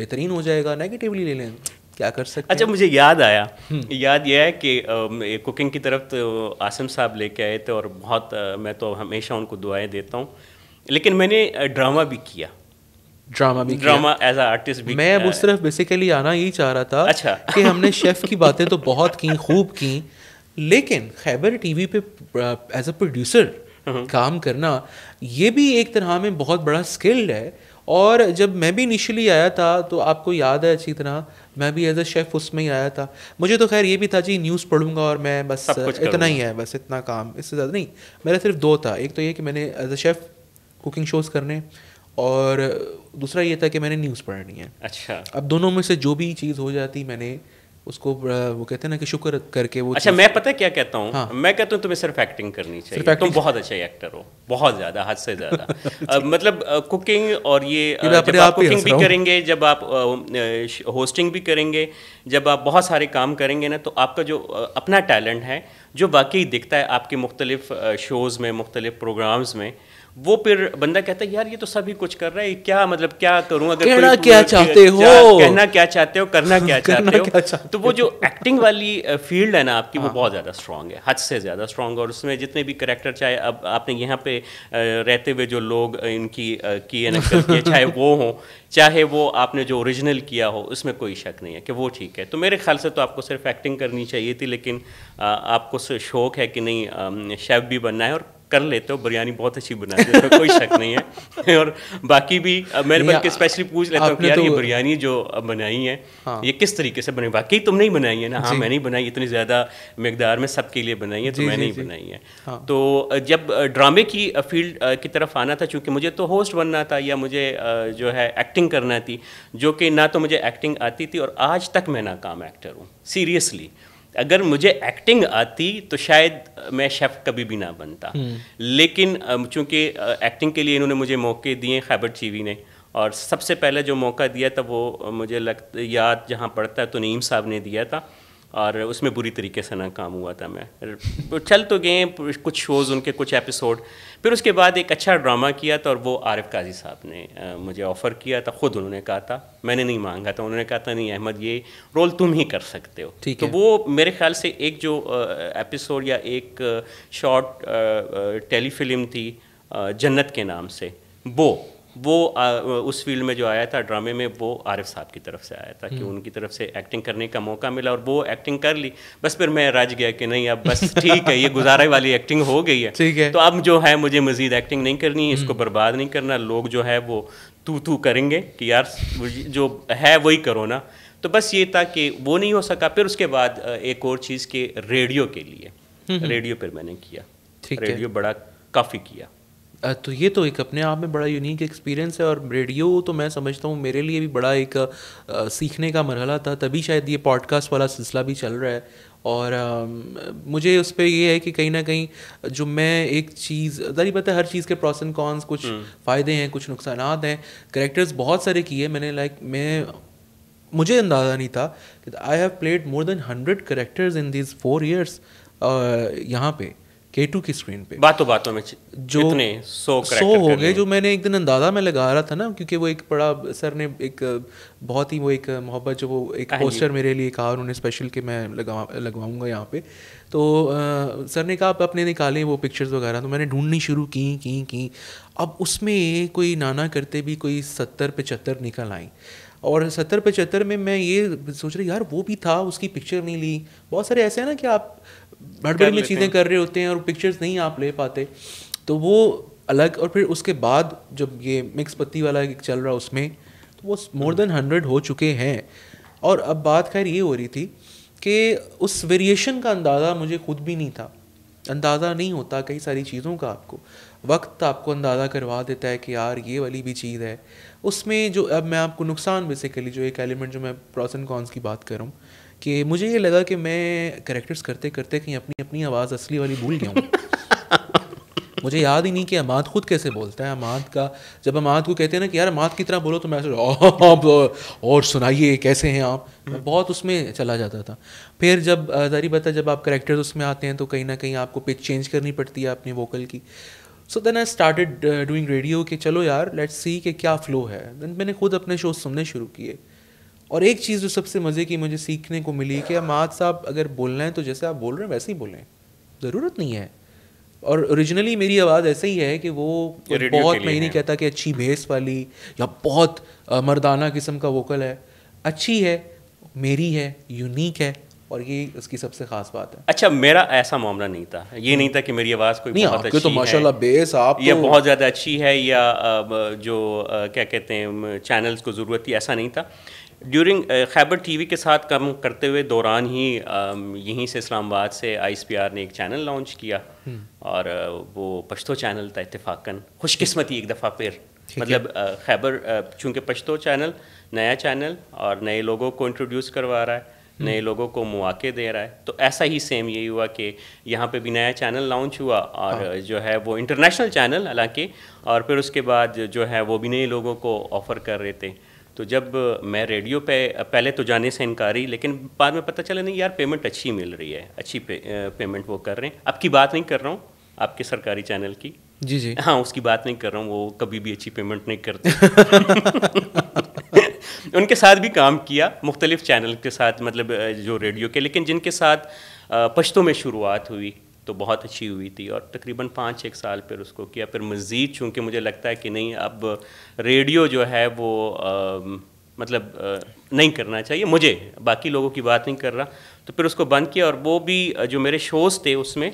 बेहतरीन हो जाएगा नेगेटिवली ले लें क्या कर सकते अच्छा मुझे याद आया हम्म। याद यह है कि कुकिंग की तरफ तो आसिम साहब लेके आए थे और बहुत मैं तो हमेशा उनको दुआएं देता हूँ लेकिन मैंने ड्रामा भी किया ड्रामा भी ड्रामा एज आर्टिस्ट भी मैं उस तरफ बेसिकली आना यही चाह रहा था अच्छा कि हमने शेफ की बातें तो बहुत की खूब की लेकिन खैबर टीवी पे एज अ प्रोड्यूसर हम्म। काम करना ये भी एक तरह में बहुत बड़ा स्किल है और जब मैं भी इनिशियली आया था तो आपको याद है अच्छी तरह मैं भी एज अ शेफ़ उसमें ही आया था मुझे तो खैर ये भी था जी न्यूज़ पढ़ूंगा और मैं बस इतना ही है बस इतना काम इससे ज़्यादा नहीं मेरा सिर्फ दो था एक तो ये कि मैंने as a chef cooking shows करने और दूसरा ये था कि मैंने न्यूज़ पढ़नी है अच्छा अब दोनों में से जो भी चीज़ हो जाती मैंने उसको वो कहते हैं ना कि शुक्र करके वो अच्छा मैं पता क्या कहता हूँ हाँ। मैं कहता हूँ तुम्हें सिर्फ एक्टिंग करनी चाहिए तुम तो बहुत अच्छे एक्टर हो बहुत ज़्यादा हद से ज़्यादा मतलब कुकिंग और ये जब आप, आप कुकिंग भी करेंगे जब आप होस्टिंग भी करेंगे जब आप बहुत सारे काम करेंगे ना तो आपका जो अपना टैलेंट है जो बाकी दिखता है आपके मुख्तलिफ शोज़ में मुख्तलिफ प्रोग्राम्स में वो फिर बंदा कहता है यार ये तो सभी कुछ कर रहा है क्या मतलब क्या करूं अगर कहना क्या चाहते हो कहना क्या चाहते हो करना क्या चाहते हो तो वो जो एक्टिंग वाली फील्ड है ना आपकी वो हाँ। बहुत ज़्यादा स्ट्रांग है हद से ज़्यादा स्ट्रांग और उसमें जितने भी करेक्टर चाहे अब आपने यहाँ पे रहते हुए जो लोग इनकी किए ना चाहे वो हों चाहे वो आपने जो ओरिजिनल किया हो उसमें कोई शक नहीं है कि वो ठीक है तो मेरे ख्याल से तो आपको सिर्फ एक्टिंग करनी चाहिए थी लेकिन आपको शौक है कि नहीं शेफ़ भी बनना है और कर लेते हो बिरयानी बहुत अच्छी बनाते हो कोई शक नहीं है और बाकी भी मैंने बल्कि स्पेशली पूछ लेता हूँ कि यार तो ये बिरयानी जो बनाई है हाँ। ये किस तरीके से बनी वाकई तुमने ही बनाई है ना हाँ मैंने ही बनाई इतनी ज़्यादा मकदार में सबके लिए बनाई है तो मैंने ही बनाई है हाँ। तो जब ड्रामे की फील्ड की तरफ आना था चूँकि मुझे तो होस्ट बनना था या मुझे जो है एक्टिंग करना थी जो कि ना तो मुझे एक्टिंग आती थी और आज तक मैं नाकाम एक्टर हूँ सीरियसली अगर मुझे एक्टिंग आती तो शायद मैं शेफ कभी भी ना बनता हम्म। लेकिन चूंकि एक्टिंग के लिए इन्होंने मुझे मौके दिए खैबर टीवी ने और सबसे पहले जो मौका दिया था वो मुझे लग याद जहाँ पड़ता है तो नईम साहब ने दिया था और उसमें बुरी तरीके से ना काम हुआ था मैं चल तो गए कुछ शोज़ उनके कुछ एपिसोड फिर उसके बाद एक अच्छा ड्रामा किया था और वो आरिफ काजी साहब ने आ, मुझे ऑफ़र किया था ख़ुद उन्होंने कहा था मैंने नहीं मांगा था उन्होंने कहा था नहीं अहमद ये रोल तुम ही कर सकते हो ठीक तो है। वो मेरे ख्याल से एक जो एपिसोड या एक शॉर्ट टेलीफ़िल्म थी जन्नत के नाम से वो वो आ, उस फील्ड में जो आया था ड्रामे में वो आरिफ साहब की तरफ से आया था कि हम्म। उनकी तरफ से एक्टिंग करने का मौका मिला और वो एक्टिंग कर ली बस फिर मैं राज गया कि नहीं अब बस ठीक है ये गुजारा वाली एक्टिंग हो गई है ठीक है तो अब जो है मुझे मजीद एक्टिंग नहीं करनी है इसको हम्म। बर्बाद नहीं करना लोग जो है वो तू तू करेंगे कि यार जो है वही करो ना तो बस ये था कि वो नहीं हो सका फिर उसके बाद एक और चीज़ के रेडियो के लिए हम्म। रेडियो पर मैंने किया रेडियो बड़ा काफ़ी किया तो ये तो एक अपने आप में बड़ा यूनिक एक्सपीरियंस है और रेडियो तो मैं समझता हूँ मेरे लिए भी बड़ा एक सीखने का मरहला था तभी शायद ये पॉडकास्ट वाला सिलसिला भी चल रहा है और आ, मुझे उस पर यह है कि कहीं ना कहीं जो मैं एक चीज़ जारी पता है हर चीज़ के प्रॉस एंड कॉन्स कुछ हम्म। फ़ायदे हैं कुछ नुकसान हैं करेक्टर्स बहुत सारे किए मैंने लाइक मैं मुझे अंदाज़ा नहीं था कि I have played more than hundred characters in this four years यहाँ पे के टू की स्क्रीन पे बातों बातों में जो इतने सो, सो हो गए जो मैंने एक दिन अंदाजा में लगा रहा था ना क्योंकि वो एक बड़ा सर ने एक बहुत ही वो एक मोहब्बत जो वो एक पोस्टर हाँ मेरे लिए कहा उन्होंने स्पेशल कि मैं लगा लगवाऊंगा यहाँ पे तो आ, सर ने कहा आप अपने निकालें वो पिक्चर्स वगैरह तो मैंने ढूंढनी शुरू की की की अब उसमें कोई नाना करते भी कोई सत्तर पचहत्तर निकल आई और सत्तर पचहत्तर में मैं ये सोच रही यार वो भी था उसकी पिक्चर नहीं ली बहुत सारे ऐसे हैं ना कि आप हड़बड़ी में चीज़ें कर रहे होते हैं और पिक्चर्स नहीं आप ले पाते तो वो अलग और फिर उसके बाद जब ये मिक्स पत्ती वाला एक चल रहा उसमें तो वो मोर देन हंड्रेड हो चुके हैं और अब बात खैर ये हो रही थी कि उस वेरिएशन का अंदाज़ा मुझे खुद भी नहीं था अंदाज़ा नहीं होता कई सारी चीज़ों का आपको वक्त आपको अंदाज़ा करवा देता है कि यार ये वाली भी चीज़ है उसमें जो अब मैं आपको नुकसान बेसिकली जो एक एलिमेंट जो मैं प्रॉस एंड कॉन्स की बात करूँ कि मुझे ये लगा कि मैं करेक्टर्स करते करते कहीं अपनी अपनी आवाज़ असली वाली भूल गया हूँ मुझे याद ही नहीं कि अमाद खुद कैसे बोलता है अमाद का जब अमाद को कहते हैं ना कि यार अमाद की तरह बोलो तो मैं आप और सुनाइए कैसे हैं आप मैं बहुत उसमें चला जाता था फिर जब जारी बता जब आप करेक्टर्स उसमें आते हैं तो कहीं ना कहीं आपको पिच चेंज करनी पड़ती है अपनी वोकल की so then I started doing radio कि चलो यार लेट्स सी कि क्या फ़्लो है देन मैंने खुद अपने शोज सुनने शुरू किए और एक चीज़ जो सबसे मज़े की मुझे सीखने को मिली कि माद साहब अगर बोलना है तो जैसे आप बोल रहे हैं वैसे ही बोलें ज़रूरत नहीं है और ओरिजिनली मेरी आवाज़ ऐसे ही है कि वो बहुत मैं नहीं कहता कि अच्छी भेस वाली या बहुत मर्दाना किस्म का वोकल है अच्छी है मेरी है यूनिक है और ये उसकी सबसे खास बात है अच्छा मेरा ऐसा मामला नहीं था ये नहीं था कि मेरी आवाज़ कोई नहीं, बहुत तो अच्छी तो माशाल्लाह बेस आप ये तो... बहुत ज़्यादा अच्छी है या जो क्या कहते हैं चैनल्स को ज़रूरत थी ऐसा नहीं था ड्यूरिंग uh, खैबर टीवी के साथ कम करते हुए दौरान ही um, यहीं से इस्लामाबाद से आईएसपीआर ने एक चैनल लॉन्च किया हम्म। और uh, वो पश्तो चैनल था इतफाक़न खुशकिस्मती एक दफ़ा फिर मतलब uh, खैबर चूँकि पश्तो चैनल नया चैनल और नए लोगों को इंट्रोड्यूस करवा रहा है हम्म। नए लोगों को मौाक़े दे रहा है तो ऐसा ही सेम यही हुआ कि यहाँ पे भी नया चैनल लॉन्च हुआ और हाँ। जो है वो इंटरनेशनल चैनल हालांकि और फिर उसके बाद जो है वो भी नए लोगों को ऑफ़र कर रहे थे तो जब मैं रेडियो पे पहले तो जाने से इनकार ही लेकिन बाद में पता चला नहीं यार पेमेंट अच्छी मिल रही है अच्छी पे, पेमेंट वो कर रहे हैं आपकी बात नहीं कर रहा हूँ आपके सरकारी चैनल की जी जी हाँ उसकी बात नहीं कर रहा हूँ वो कभी भी अच्छी पेमेंट नहीं करते उनके साथ भी काम किया मुख्तलिफ चैनल के साथ मतलब जो रेडियो के लेकिन जिनके साथ पश्तों में शुरुआत हुई तो बहुत अच्छी हुई थी और तकरीबन पाँच एक साल फिर उसको किया फिर मज़ीद चूँकि मुझे लगता है कि नहीं अब रेडियो जो है वो आ, मतलब आ, नहीं करना चाहिए मुझे बाकी लोगों की बात नहीं कर रहा तो फिर उसको बंद किया और वो भी जो मेरे शोज़ थे उसमें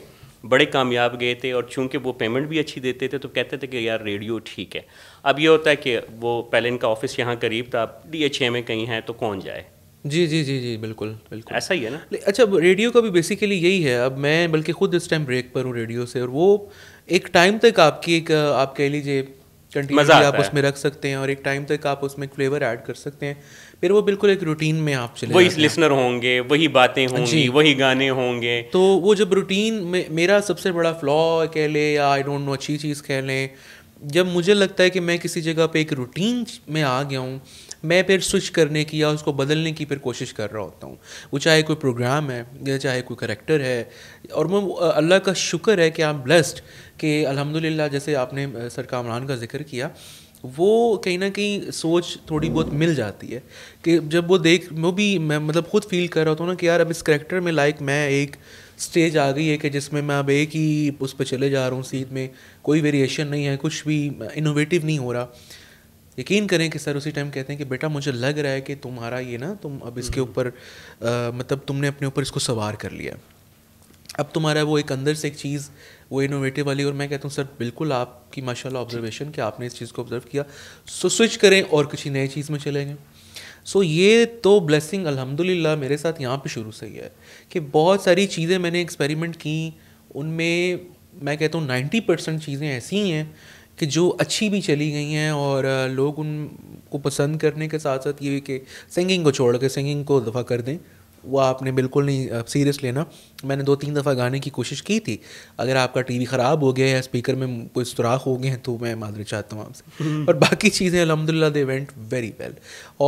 बड़े कामयाब गए थे और चूंकि वो पेमेंट भी अच्छी देते थे तो कहते थे कि यार रेडियो ठीक है अब ये होता है कि वो पहले इनका ऑफिस यहाँ करीब था डी एच ए में कहीं हैं तो कौन जाए जी जी जी जी बिल्कुल बिल्कुल ऐसा ही है ना अच्छा रेडियो का भी बेसिकली यही है अब मैं बल्कि खुद इस टाइम ब्रेक पर हूँ रेडियो से और वो एक टाइम तक आपकी एक आप कह लीजिए कंटिन्यू आप उसमें रख सकते हैं और एक टाइम तक आप उसमें फ्लेवर ऐड कर सकते हैं फिर वो बिल्कुल एक रूटीन में आप चले वही लिसनर होंगे वही बातें हाँ होंगी वही गाने होंगे तो वो जब रूटीन में मेरा सबसे बड़ा फ्लॉ कह लें या आई डोंट नो अच्छी चीज़ कह लें जब मुझे लगता है कि मैं किसी जगह पे एक रूटीन में आ गया हूँ मैं फिर स्विच करने की या उसको बदलने की फिर कोशिश कर रहा होता हूँ वो चाहे कोई प्रोग्राम है या चाहे कोई करेक्टर है और मैं अल्लाह का शुक्र है कि आप ब्लस्ड ब्लेस्ड कि अलहमदिल्ला जैसे आपने सर कामरान का जिक्र किया वो कहीं ना कहीं सोच थोड़ी बहुत मिल जाती है कि जब वो देख वो भी मैं मतलब खुद फील कर रहा होता ना कि यार अब इस करेक्टर में लाइक मैं एक स्टेज आ गई है कि जिसमें मैं अब एक ही उस पर चले जा रहा हूँ सीध में कोई वेरिएशन नहीं है कुछ भी इनोवेटिव नहीं हो रहा यकीन करें कि सर उसी टाइम कहते हैं कि बेटा मुझे लग रहा है कि तुम्हारा ये ना तुम अब इसके हम्म। ऊपर मतलब तुमने अपने ऊपर इसको सवार कर लिया अब तुम्हारा वो एक अंदर से एक चीज़ वो इनोवेटिव वाली और मैं कहता हूँ सर बिल्कुल आपकी माशाल्लाह ऑब्जर्वेशन कि आपने इस चीज़ को ऑब्जर्व किया सो स्विच करें और किसी नए चीज़ में चले गए सो ये तो ब्लेसिंग अल्हम्दुलिल्लाह मेरे साथ यहाँ पे शुरू से ही है कि बहुत सारी चीज़ें मैंने एक्सपेरिमेंट की उनमें मैं कहता हूँ नाइन्टी परसेंट चीज़ें ऐसी हैं कि जो अच्छी भी चली गई हैं और लोग उनको पसंद करने के साथ साथ ये कि सिंगिंग को छोड़ के सिंगिंग को दफ़ा कर दें वह आपने बिल्कुल नहीं सीरियस लेना मैंने दो तीन दफ़ा गाने की कोशिश की थी अगर आपका टीवी ख़राब हो गया या स्पीकर में कोई सुराख हो गए हैं तो मैं माधुर चाहता हूँ आपसे हम्म। और बाकी चीज़ें अलहमदिल्ला दे वेंट वेरी वेल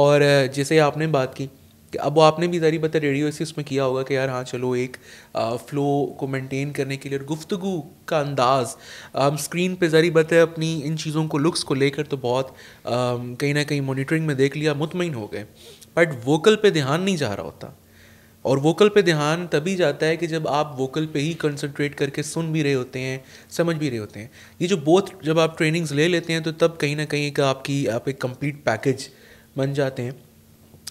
और जैसे आपने बात की अब वो आपने भी ज़ारी बता रेडियो से उसमें किया होगा कि यार हाँ चलो एक फ़्लो को मेंटेन करने के लिए और गुफ्तगु का अंदाज़ हम स्क्रीन पे ज़ारी बता अपनी इन चीज़ों को लुक्स को लेकर तो बहुत कहीं ना कहीं मोनिटरिंग में देख लिया मुतमिन हो गए बट वोकल पे ध्यान नहीं जा रहा होता और वोकल पे ध्यान तभी जाता है कि जब आप वोकल पे ही कंसंट्रेट करके सुन भी रहे होते हैं समझ भी रहे होते हैं ये जो बोथ जब आप ट्रेनिंग्स ले लेते हैं तो तब कहीं ना कहीं एक आपकी आप एक कंप्लीट पैकेज बन जाते हैं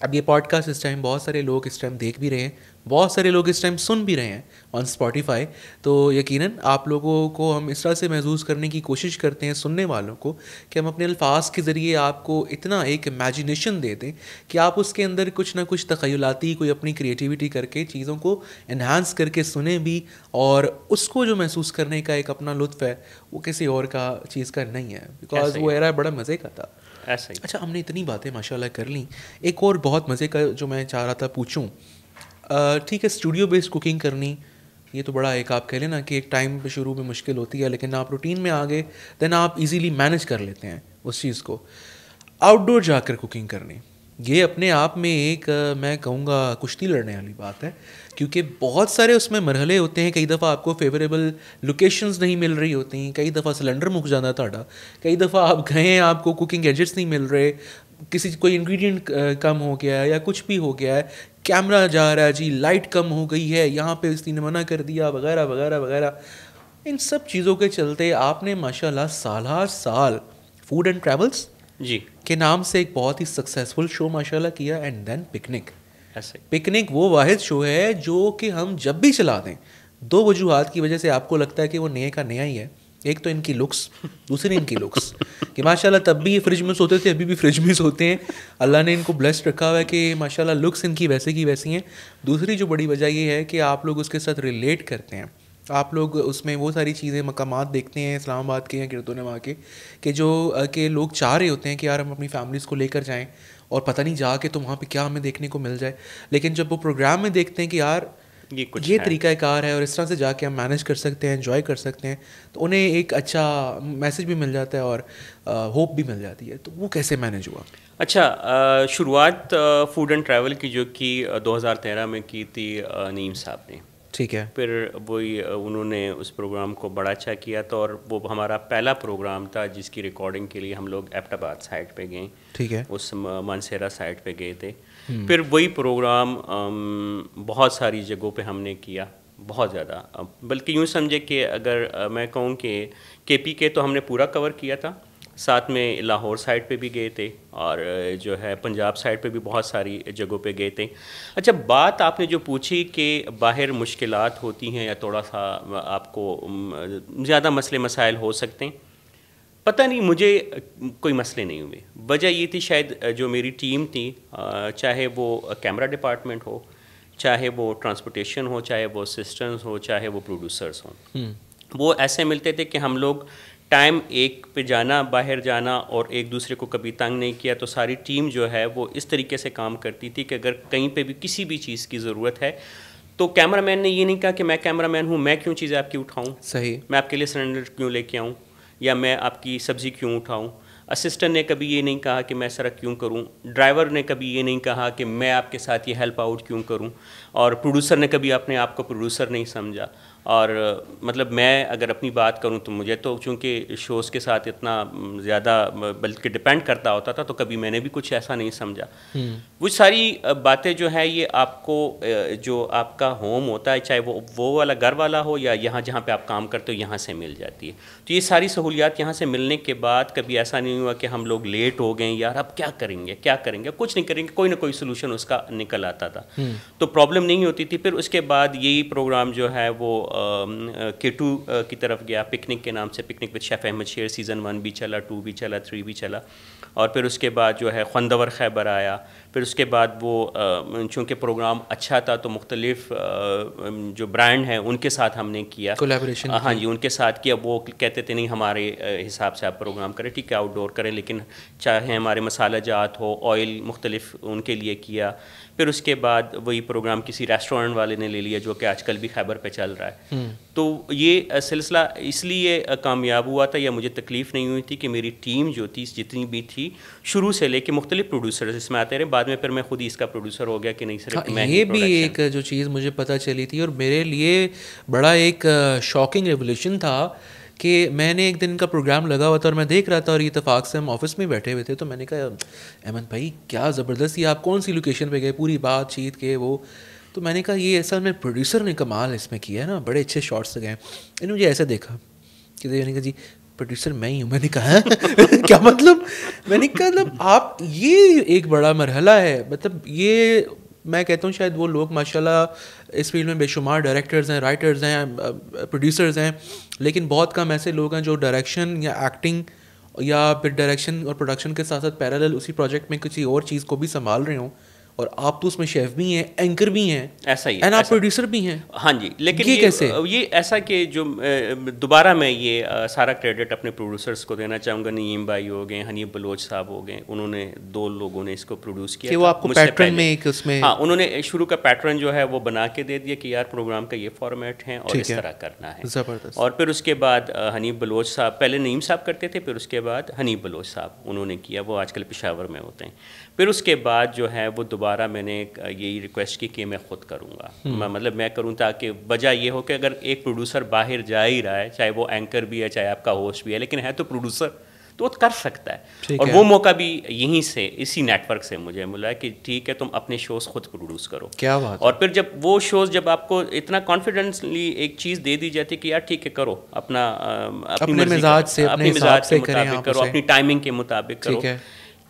अब ये पॉडकास्ट इस टाइम बहुत सारे लोग इस टाइम देख भी रहे हैं बहुत सारे लोग इस टाइम सुन भी रहे हैं ऑन स्पॉटिफाई तो यकीनन आप लोगों को हम इस तरह से महसूस करने की कोशिश करते हैं सुनने वालों को कि हम अपने अल्फाज के ज़रिए आपको इतना एक इमेजिनेशन दे दें कि आप उसके अंदर कुछ ना कुछ तखयलाती कोई अपनी क्रिएटिविटी करके चीज़ों को इन्हांस करके सुने भी और उसको जो महसूस करने का एक अपना लुत्फ़ है वो किसी और का चीज़ का नहीं है बिकॉज वो एरा बड़ा मज़े का था ऐसा ही अच्छा हमने इतनी बातें माशाल्लाह कर ली एक और बहुत मज़े का जो मैं चाह रहा था पूछूँ ठीक है स्टूडियो बेस्ड कुकिंग करनी ये तो बड़ा एक आप कह लेना कि एक टाइम पे शुरू में मुश्किल होती है लेकिन आप रूटीन में आ गए देन आप इजीली मैनेज कर लेते हैं उस चीज़ को आउटडोर जाकर कुकिंग करनी ये अपने आप में एक मैं कहूँगा कुश्ती लड़ने वाली बात है क्योंकि बहुत सारे उसमें मरहले होते हैं कई दफ़ा आपको फेवरेबल लोकेशंस नहीं मिल रही होती हैं कई दफ़ा सिलेंडर मुक जाना था कई दफ़ा आप गए हैं आपको कुकिंग गैजेट्स नहीं मिल रहे किसी कोई इंग्रेडिएंट कम हो गया है या कुछ भी हो गया है कैमरा जा रहा है जी लाइट कम हो गई है यहाँ पे इसने मना कर दिया वगैरह वगैरह वगैरह इन सब चीज़ों के चलते आपने माशाल्लाह साल साल फूड एंड ट्रैवल्स जी के नाम से एक बहुत ही सक्सेसफुल शो माशाल्लाह किया एंड देन पिकनिक ऐसे पिकनिक वो वाहिद शो है जो कि हम जब भी चला दें दो वजूहत की वजह से आपको लगता है कि वो नए का नया ही है एक तो इनकी लुक्स दूसरी इनकी लुक्स कि माशाल्लाह तब भी ये फ्रिज में सोते थे अभी भी फ्रिज में सोते हैं अल्लाह ने इनको ब्लेस्ड रखा हुआ है कि माशाल्लाह लुक्स इनकी वैसे की वैसी हैं दूसरी जो बड़ी वजह ये है कि आप लोग उसके साथ रिलेट करते हैं आप लोग उसमें वो सारी चीज़ें मकाम देखते हैं इस्लामाबाद के या वहाँ के कि जो के लोग चाह रहे होते हैं कि यार हम अपनी फैमिलीज़ को लेकर जाएँ और पता नहीं जा के तो वहाँ पर क्या हमें देखने को मिल जाए लेकिन जब वो प्रोग्राम में देखते हैं कि यार ये कुछ ये तरीकाकार है और इस तरह से जाके हम मैनेज कर सकते हैं इन्जॉय कर सकते हैं तो उन्हें एक अच्छा मैसेज भी मिल जाता है और होप भी मिल जाती है तो वो कैसे मैनेज हुआ अच्छा शुरुआत फूड एंड ट्रैवल की जो कि 2013 में की थी नीम साहब ने ठीक है फिर वही उन्होंने उस प्रोग्राम को बड़ा अच्छा किया तो और वो हमारा पहला प्रोग्राम था जिसकी रिकॉर्डिंग के लिए हम लोग एप्टाबाद साइड पे गए ठीक है उस मानसेरा साइड पे गए थे हम्म। फिर वही प्रोग्राम बहुत सारी जगहों पे हमने किया बहुत ज़्यादा बल्कि यूँ समझे कि अगर मैं कहूँ कि के पी के तो हमने पूरा कवर किया था साथ में लाहौर साइड पे भी गए थे और जो है पंजाब साइड पे भी बहुत सारी जगहों पे गए थे अच्छा बात आपने जो पूछी कि बाहर मुश्किल होती हैं या थोड़ा सा आपको ज़्यादा मसले मसाइल हो सकते हैं पता नहीं मुझे कोई मसले नहीं हुए वजह ये थी शायद जो मेरी टीम थी चाहे वो कैमरा डिपार्टमेंट हो चाहे वो ट्रांसपोर्टेशन हो चाहे वो असिस्टेंस हो चाहे वो प्रोड्यूसर्स हों हम्म। वो ऐसे मिलते थे कि हम लोग टाइम एक पे जाना बाहर जाना और एक दूसरे को कभी तंग नहीं किया तो सारी टीम जो है वो इस तरीके से काम करती थी कि अगर कहीं पे भी किसी भी चीज़ की ज़रूरत है तो कैमरा मैन ने ये नहीं कहा कि मैं कैमरा मैन हूँ मैं क्यों चीज़ें आपकी उठाऊँ सही मैं आपके लिए सिलेंडर क्यों लेके आऊँ या मैं आपकी सब्ज़ी क्यों उठाऊँ असिस्टेंट ने कभी ये नहीं कहा कि मैं सड़क क्यों करूं ड्राइवर ने कभी ये नहीं कहा कि मैं आपके साथ ये हेल्प आउट क्यों करूं और प्रोड्यूसर ने कभी अपने आप को प्रोड्यूसर नहीं समझा और मतलब मैं अगर अपनी बात करूं तो मुझे तो चूंकि शोज़ के साथ इतना ज़्यादा बल्कि डिपेंड करता होता था तो कभी मैंने भी कुछ ऐसा नहीं समझा हम्म। वो सारी बातें जो है ये आपको जो आपका होम होता है चाहे वो वो वाला घर वाला हो या यहाँ जहाँ पे आप काम करते हो यहाँ से मिल जाती है तो ये सारी सहूलियात यहाँ से मिलने के बाद कभी ऐसा नहीं हुआ कि हम लोग लेट हो गए यार अब क्या करेंगे क्या करेंगे कुछ नहीं करेंगे कोई ना कोई सोलूशन उसका निकल आता था हम्म। तो प्रॉब्लम नहीं होती थी फिर उसके बाद यही प्रोग्राम जो है वो के टू की तरफ गया पिकनिक के नाम से पिकनिक विद शेफ़ अहमद शेर सीज़न वन भी चला टू भी चला थ्री भी चला और फिर उसके बाद जो है खंदवर खैबर आया फिर उसके बाद वो चूँकि प्रोग्राम अच्छा था तो मुख्तलिफ जो ब्रांड हैं उनके साथ हमने किया कोलेब्रेशन हाँ जी उनके साथ किया वो कहते थे नहीं हमारे हिसाब से आप प्रोग्राम करें ठीक है आउटडोर करें लेकिन चाहे हमारे मसाला जात हो ऑयल मुख्तलिफ उनके लिए किया फिर उसके बाद वही प्रोग्राम किसी रेस्टोरेंट वाले ने ले लिया जो कि आजकल भी खैबर पे चल रहा है हम्म। तो ये सिलसिला इसलिए कामयाब हुआ था या मुझे तकलीफ़ नहीं हुई थी कि मेरी टीम जो थी जितनी भी थी शुरू से लेके मुख्तलि प्रोड्यूसर्स इसमें आते रहे बाद में फिर मैं खुद ही इसका प्रोड्यूसर हो गया कि नहीं सर हाँ, मैं ये भी एक जो चीज़ मुझे पता चली थी और मेरे लिए बड़ा एक शॉकिंग रेवोल्यूशन था कि मैंने एक दिन का प्रोग्राम लगा हुआ था और मैं देख रहा था और इतफाक से हम ऑफिस में बैठे हुए थे तो मैंने कहा अहमद भाई क्या ज़बरदस्ती आप कौन सी लोकेशन पे गए पूरी बात चीत के वो तो मैंने कहा ये असल में प्रोड्यूसर ने कमाल इसमें किया है ना बड़े अच्छे शॉट्स गए इन्होंने मुझे ऐसा देखा कि मैंने कहा जी प्रोड्यूसर मैं ही हूँ मैंने कहा हाँ? क्या मतलब मैंने कहा मतलब आप ये एक बड़ा मरहला है मतलब ये मैं कहता हूँ शायद वो लोग माशाल्लाह इस फील्ड में बेशुमार डायरेक्टर्स हैं राइटर्स हैं प्रोड्यूसर्स हैं लेकिन बहुत कम ऐसे लोग हैं जो डायरेक्शन या एक्टिंग या फिर डायरेक्शन और प्रोडक्शन के साथ साथ पैरेलल उसी प्रोजेक्ट में किसी और चीज़ को भी संभाल रहे हों और आप तो उसमें शेफ भी हैं एंकर भी हैं ऐसा ही एंड आप प्रोड्यूसर भी हैं हाँ जी लेकिन ये, ये कैसे ये ऐसा कि जो दोबारा मैं ये सारा क्रेडिट अपने प्रोड्यूसर्स को देना चाहूँगा नीम भाई हो गए हनीफ बलोच साहब हो गए उन्होंने दो लोगों ने इसको प्रोड्यूस किया कि वो आपको पैटर्न में एक उसमें हाँ उन्होंने शुरू का पैटर्न जो है वो बना के दे दिया कि यार प्रोग्राम का ये फॉर्मेट है और इस तरह करना है ज़बरदस्त और फिर उसके बाद हनीफ बलोच साहब पहले नीम साहब करते थे फिर उसके बाद हनीफ बलोच साहब उन्होंने किया वो आजकल पिशावर में होते हैं फिर उसके बाद जो है वो दोबारा मैंने यही रिक्वेस्ट की कि मैं ख़ुद करूँगा हम्म। मैं मतलब मैं करूँ ताकि वजह ये हो कि अगर एक प्रोड्यूसर बाहर जा ही रहा है चाहे वो एंकर भी है चाहे आपका होस्ट भी है लेकिन है तो प्रोड्यूसर तो वो कर सकता है और है। वो मौका भी यहीं से इसी नेटवर्क से मुझे मिला कि ठीक है तुम अपने शोज खुद प्रोड्यूस करो क्या बात और फिर जब वो शोज जब आपको इतना कॉन्फिडेंसली एक चीज़ दे दी जाती है कि यार ठीक है करो अपना अपनी अपने मिजाज से अपने मिजाज से, से करो अपनी टाइमिंग के मुताबिक करो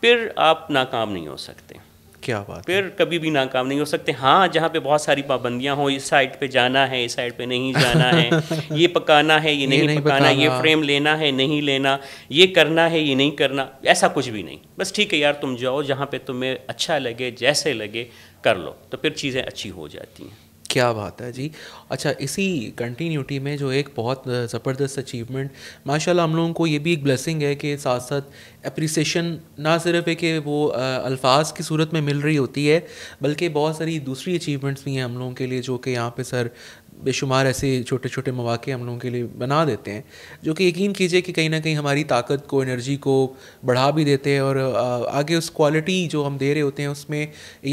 फिर आप नाकाम नहीं हो सकते क्या बात फिर कभी भी नाकाम नहीं हो सकते हाँ जहाँ पे बहुत सारी पाबंदियाँ हों इस साइड पे जाना है इस साइड पे नहीं जाना है ये पकाना है ये नहीं, ये नहीं पकाना ये फ्रेम लेना है नहीं लेना ये करना है ये नहीं करना ऐसा कुछ भी नहीं बस ठीक है यार तुम जाओ जहाँ पे तुम्हें अच्छा लगे जैसे लगे कर लो तो फिर चीज़ें अच्छी हो जाती हैं क्या बात है जी अच्छा इसी कंटिन्यूटी में जो एक बहुत ज़बरदस्त अचीवमेंट माशाल्लाह हम लोगों को ये भी एक ब्लेसिंग है कि साथ साथ अप्रिसशन ना सिर्फ है कि वो अल्फाज की सूरत में मिल रही होती है बल्कि बहुत सारी दूसरी अचीवमेंट्स भी हैं हम लोगों के लिए जो कि यहाँ पे सर बेशुमार ऐसे छोटे छोटे मौाक़े हम लोगों के लिए बना देते हैं जो कि यकीन कीजिए कि कहीं ना कहीं हमारी ताकत को एनर्जी को बढ़ा भी देते हैं और आगे उस क्वालिटी जो हम दे रहे होते हैं उसमें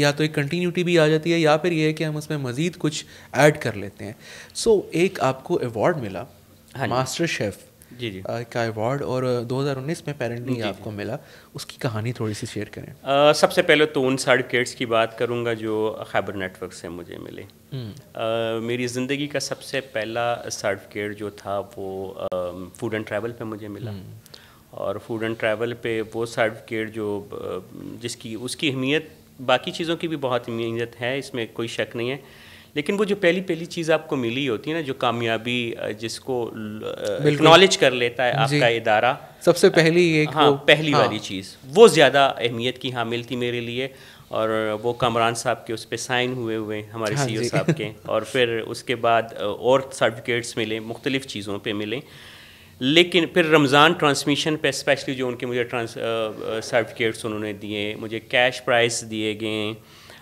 या तो एक कंटिन्यूटी भी आ जाती है या फिर यह है कि हम उसमें मज़ीद कुछ ऐड कर लेते हैं सो so, एक आपको अवार्ड मिला मास्टर हाँ शेफ़ जी जी का अवार्ड और 2019 में पेरेंटली आपको मिला उसकी कहानी थोड़ी सी शेयर करें आ, सबसे पहले तो उन सर्टिफिकेट्स की बात करूँगा जो खैबर नेटवर्क से मुझे मिले आ, हम्म। मेरी ज़िंदगी का सबसे पहला सर्टिफिकेट जो था वो फूड एंड ट्रैवल पे मुझे मिला हम्म। और फूड एंड ट्रैवल पे वो सर्टिफिकेट जो जिसकी उसकी अहमियत बाकी चीज़ों की भी बहुत अहमियत है इसमें कोई शक नहीं है लेकिन वो जो पहली पहली चीज़ आपको मिली होती है ना जो कामयाबी जिसको नॉलेज कर लेता है आपका इदारा सबसे पहली ये हाँ पहली हाँ। वाली चीज़ वो ज़्यादा अहमियत की हामिल थी मेरे लिए और वो कमरान साहब के उस पर साइन हुए हुए हमारे हाँ ओ e साहब के और फिर उसके बाद और सर्टिफिकेट्स मिले मुख्तलिफ़ चीज़ों पर मिले लेकिन फिर रमज़ान ट्रांसमिशन पे स्पेशली जो उनके मुझे ट्रांस सर्टिफिकेट्स उन्होंने दिए मुझे कैश प्राइस दिए गए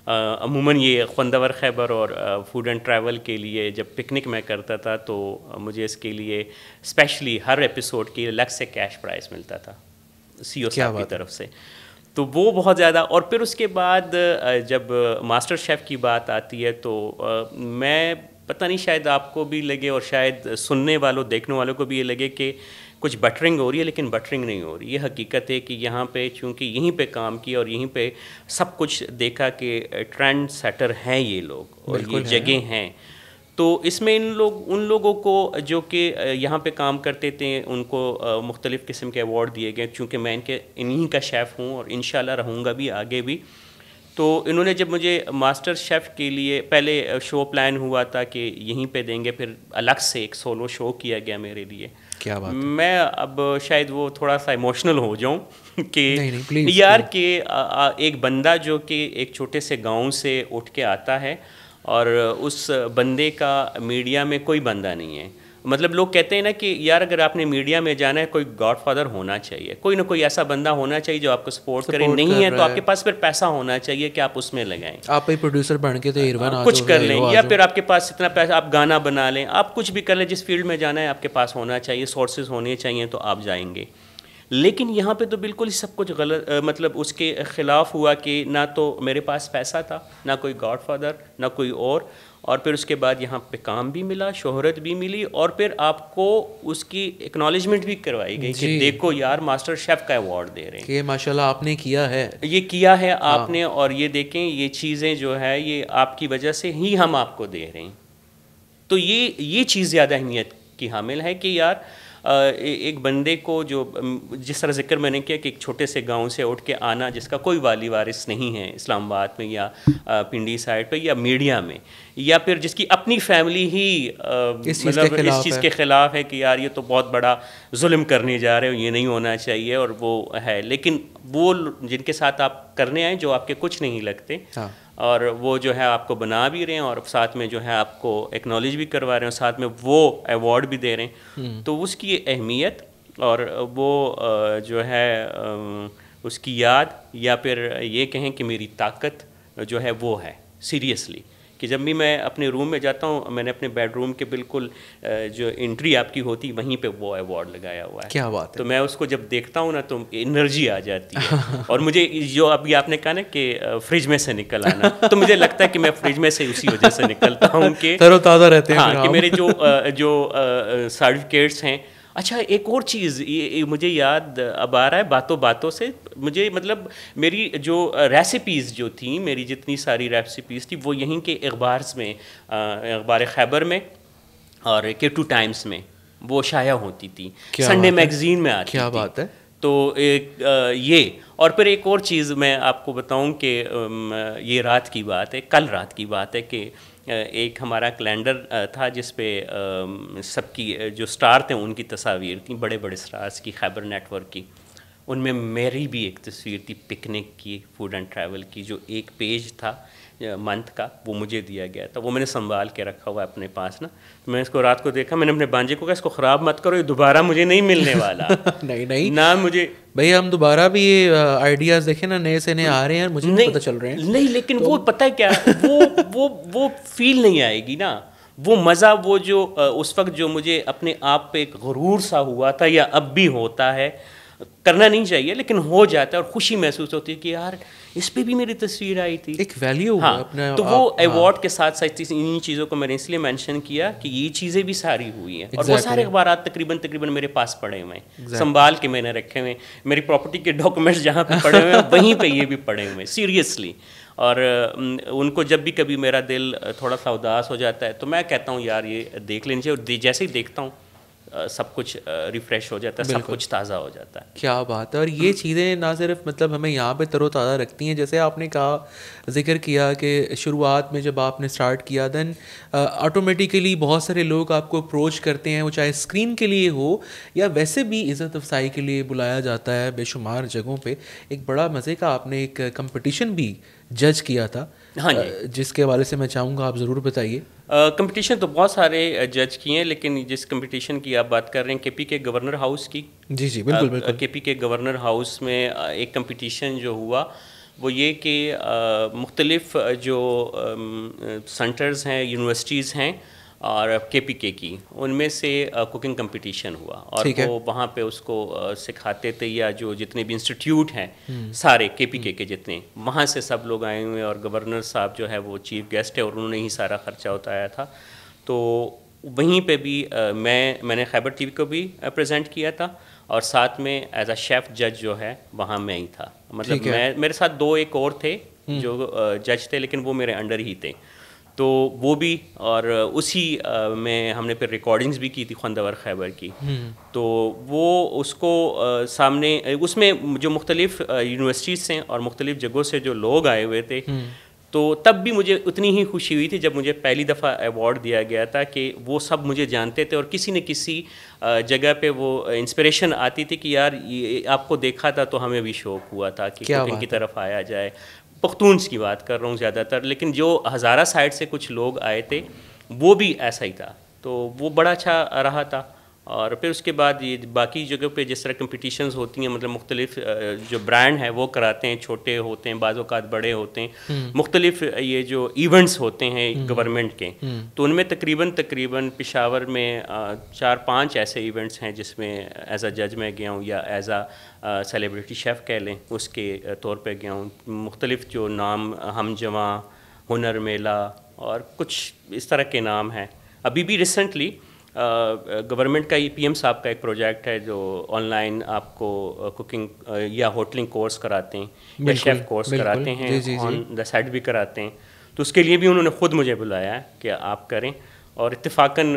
अमूमन ये खंदवर खैबर और फूड एंड ट्रैवल के लिए जब पिकनिक मैं करता था तो मुझे इसके लिए स्पेशली हर एपिसोड के अलग से कैश प्राइज़ मिलता था सी ओ e साहब की तरफ से तो वो बहुत ज़्यादा और फिर उसके बाद जब मास्टर शेफ़ की बात आती है तो मैं पता नहीं शायद आपको भी लगे और शायद सुनने वालों देखने वालों को भी ये लगे कि कुछ बटरिंग हो रही है लेकिन बटरिंग नहीं हो रही ये हकीकत है कि यहाँ पे चूँकि यहीं पे काम किया और यहीं पे सब कुछ देखा कि ट्रेंड सेटर हैं ये लोग और ये जगह हैं तो इसमें इन लोग उन लोगों को जो कि यहाँ पे काम करते थे उनको मुख्तलिफ़ किस्म के अवार्ड दिए गए चूँकि मैं इनके इन्हीं का शेफ़ हूँ और इन रहूँगा भी आगे भी तो इन्होंने जब मुझे मास्टर शेफ़ के लिए पहले शो प्लान हुआ था कि यहीं पे देंगे फिर अलग से एक सोलो शो किया गया मेरे लिए क्या बात मैं अब शायद वो थोड़ा सा इमोशनल हो जाऊं कि नहीं, नहीं, यार के एक बंदा जो कि एक छोटे से गांव से उठ के आता है और उस बंदे का मीडिया में कोई बंदा नहीं है मतलब लोग कहते हैं ना कि यार अगर आपने मीडिया में जाना है कोई गॉडफादर होना चाहिए कोई ना कोई ऐसा बंदा होना चाहिए जो आपको सपोर्ट करे नहीं कर है तो आपके पास फिर पैसा होना चाहिए कि आप उसमें लगाएं आप ही प्रोड्यूसर बन के तो इरवान हाँ, कुछ कर लें या फिर आपके पास इतना पैसा आप गाना बना लें आप कुछ भी कर लें जिस फील्ड में जाना है आपके पास होना चाहिए सोर्सेज होने चाहिए तो आप जाएंगे लेकिन यहाँ पे तो बिल्कुल ही सब कुछ गलत आ, मतलब उसके ख़िलाफ़ हुआ कि ना तो मेरे पास पैसा था ना कोई गॉडफादर ना कोई और और फिर उसके बाद यहाँ पे काम भी मिला शोहरत भी मिली और फिर आपको उसकी एक्नॉलेजमेंट भी करवाई गई कि देखो यार मास्टर शेफ का अवार्ड दे रहे हैं कि माशाल्लाह आपने किया है ये किया है हाँ। आपने और ये देखें ये चीज़ें जो है ये आपकी वजह से ही हम आपको दे रहे हैं तो ये ये चीज़ ज़्यादा अहमियत की हामिल है कि यार एक बंदे को जो जिस तरह जिक्र मैंने किया कि एक छोटे से गांव से उठ के आना जिसका कोई वाली वारिस नहीं है इस्लामाबाद में या पिंडी साइड पर या मीडिया में या फिर जिसकी अपनी फैमिली ही इस मतलब इस चीज़ के मतलब ख़िलाफ़ है कि यार ये तो बहुत बड़ा जुल्म करने जा रहे हो ये नहीं होना चाहिए और वो है लेकिन वो जिनके साथ आप करने आए जो आपके कुछ नहीं लगते हाँ। और वो जो है आपको बना भी रहे हैं और साथ में जो है आपको एक्नॉलेज भी करवा रहे हैं और साथ में वो अवार्ड भी दे रहे हैं हम्म। तो उसकी अहमियत और वो जो है उसकी याद या फिर ये कहें कि मेरी ताकत जो है वो है सीरियसली कि जब भी मैं अपने रूम में जाता हूँ मैंने अपने बेडरूम के बिल्कुल जो एंट्री आपकी होती वहीं पे वो अवार्ड लगाया हुआ है क्या बात है तो मैं उसको जब देखता हूँ ना तो एनर्जी आ जाती है और मुझे जो अभी आपने कहा ना कि फ्रिज में से निकल आना तो मुझे लगता है कि मैं फ्रिज में से उसी वजह से निकलता हूँ कि तरोताज़ा रहते हैं हाँ कि मेरे जो जो सर्टिफिकेट्स हैं अच्छा एक और चीज़ ये, ये मुझे याद अब आ रहा है बातों बातों से मुझे मतलब मेरी जो रेसिपीज़ जो थी मेरी जितनी सारी रेसिपीज़ थी वो यहीं के अखबार में अखबार खैबर में और के टू टाइम्स में वो शाया होती थी संडे मैगजीन में आती क्या थी। बात है तो एक ये और फिर एक और चीज़ मैं आपको बताऊं कि ये रात की बात है कल रात की बात है कि एक हमारा कैलेंडर था जिस पे सबकी जो स्टार थे उनकी तस्वीर थी बड़े बड़े स्टार्स की खैबर नेटवर्क की उनमें मेरी भी एक तस्वीर थी पिकनिक की फूड एंड ट्रैवल की जो एक पेज था मंथ का वो मुझे दिया गया था वो मैंने संभाल के रखा हुआ अपने पास ना तो मैंने इसको रात को देखा मैंने अपने बांजे को कहा इसको ख़राब मत करो ये दोबारा मुझे नहीं मिलने वाला नहीं नहीं ना मुझे भैया हम दोबारा भी ये आइडियाज़ देखें ना नए से नए आ रहे हैं मुझे नहीं पता चल रहे हैं नहीं लेकिन तो वो पता है क्या वो वो वो फील नहीं आएगी ना वो मज़ा वो जो उस वक्त जो मुझे अपने आप पे एक गुरूर सा हुआ था या अब भी होता है करना नहीं चाहिए लेकिन हो जाता है और खुशी महसूस होती है कि यार इस पे भी मेरी तस्वीर आई थी एक वैल्यू हाँ अपना तो वो अवार्ड हाँ। के साथ साथ इन्हीं चीज़ों को मैंने इसलिए मेंशन किया कि ये चीज़ें भी सारी हुई हैं exactly. और वो सारे अखबार तकरीबन तकरीबन मेरे पास पड़े हुए हैं exactly. संभाल के मैंने रखे हुए मेरी प्रॉपर्टी के डॉक्यूमेंट्स जहाँ पे पड़े हुए हैं वहीं पर ये भी पड़े हुए हैं सीरियसली और उनको जब भी कभी मेरा दिल थोड़ा सा उदास हो जाता है तो मैं कहता हूँ यार ये देख लेनी चाहिए और जैसे ही देखता हूँ सब कुछ रिफ्रेश हो जाता है सब कुछ ताज़ा हो जाता है क्या बात है और ये चीज़ें ना सिर्फ मतलब हमें यहाँ पे तरोताज़ा रखती हैं जैसे आपने कहा जिक्र किया कि शुरुआत में जब आपने स्टार्ट किया देन ऑटोमेटिकली बहुत सारे लोग आपको अप्रोच करते हैं वो चाहे स्क्रीन के लिए हो या वैसे भी इज़्ज़त अफसाई के लिए बुलाया जाता है बेशुमार जगहों पर एक बड़ा मज़े का आपने एक कंपटिशन भी जज किया था हाँ जिसके हवाले से मैं चाहूँगा आप ज़रूर बताइए कंपटीशन तो बहुत सारे जज किए हैं लेकिन जिस कंपटीशन की आप बात कर रहे हैं केपी के गवर्नर हाउस की जी जी बिल्कुल बिल्कुल केपी के गवर्नर हाउस में एक कंपटीशन जो हुआ वो ये कि मुख्तलिफ़ जो सेंटर्स हैं यूनिवर्सिटीज़ हैं और के पी के की उनमें से कुकिंग कंपटीशन हुआ और वो वहाँ पे उसको सिखाते थे या जो जितने भी इंस्टीट्यूट हैं हम्म। सारे के पी के के जितने वहाँ से सब लोग आए हुए और गवर्नर साहब जो है वो चीफ गेस्ट है और उन्होंने ही सारा खर्चा उठाया था तो वहीं पे भी आ, मैं मैंने खैबर टीवी को भी प्रेजेंट किया था और साथ में एज अ शेफ़ जज जो है वहाँ मैं ही था मतलब मैं मेरे साथ दो एक और थे हम्म। जो जज थे लेकिन वो मेरे अंडर ही थे तो वो भी और उसी में हमने फिर रिकॉर्डिंग्स भी की थी खंदवर खैबर की हम्म। तो वो उसको सामने उसमें जो मुख्तलिफ़ यूनिवर्सिटीज़ से और मुख्तलिफ़ जगहों से जो लोग आए हुए थे हम्म। तो तब भी मुझे उतनी ही खुशी हुई थी जब मुझे पहली दफ़ा अवार्ड दिया गया था कि वो सब मुझे जानते थे और किसी न किसी जगह पे वो इंस्पिरेशन आती थी कि यार ये आपको देखा था तो हमें भी शौक हुआ था कि इनकी तरफ आया जाए पख्तूनस की बात कर रहा हूँ ज़्यादातर लेकिन जो हज़ारा साइड से कुछ लोग आए थे वो भी ऐसा ही था तो वो बड़ा अच्छा रहा था और फिर उसके बाद ये बाकी जगह पे जिस तरह कम्पटिशन होती हैं मतलब मुख्तलिफ जो ब्रांड है वो कराते हैं छोटे होते हैं बाज़ अवत बड़े होते हैं हम्म। मुख्तलिफ ये जो इवेंट्स होते हैं गवर्नमेंट हम्म। के हम्म। तो उनमें तकरीबन तकरीबन पिशावर में चार पांच ऐसे इवेंट्स हैं जिसमें एज आ जज मैं गया हूँ या एज आ सेलिब्रिटी शेफ़ कह लें उसके तौर पर गया हूँ मुख्तलिफ जो नाम हम जमा हुनर मेला और कुछ इस तरह के नाम हैं अभी भी रिसेंटली गवर्नमेंट का ये पी साहब का एक प्रोजेक्ट है जो ऑनलाइन आपको कुकिंग या होटलिंग कोर्स कराते हैं या शेफ़ कोर्स कराते हैं ऑन द साइड भी कराते हैं तो उसके लिए भी उन्होंने ख़ुद मुझे बुलाया कि आप करें और इत्तेफाकन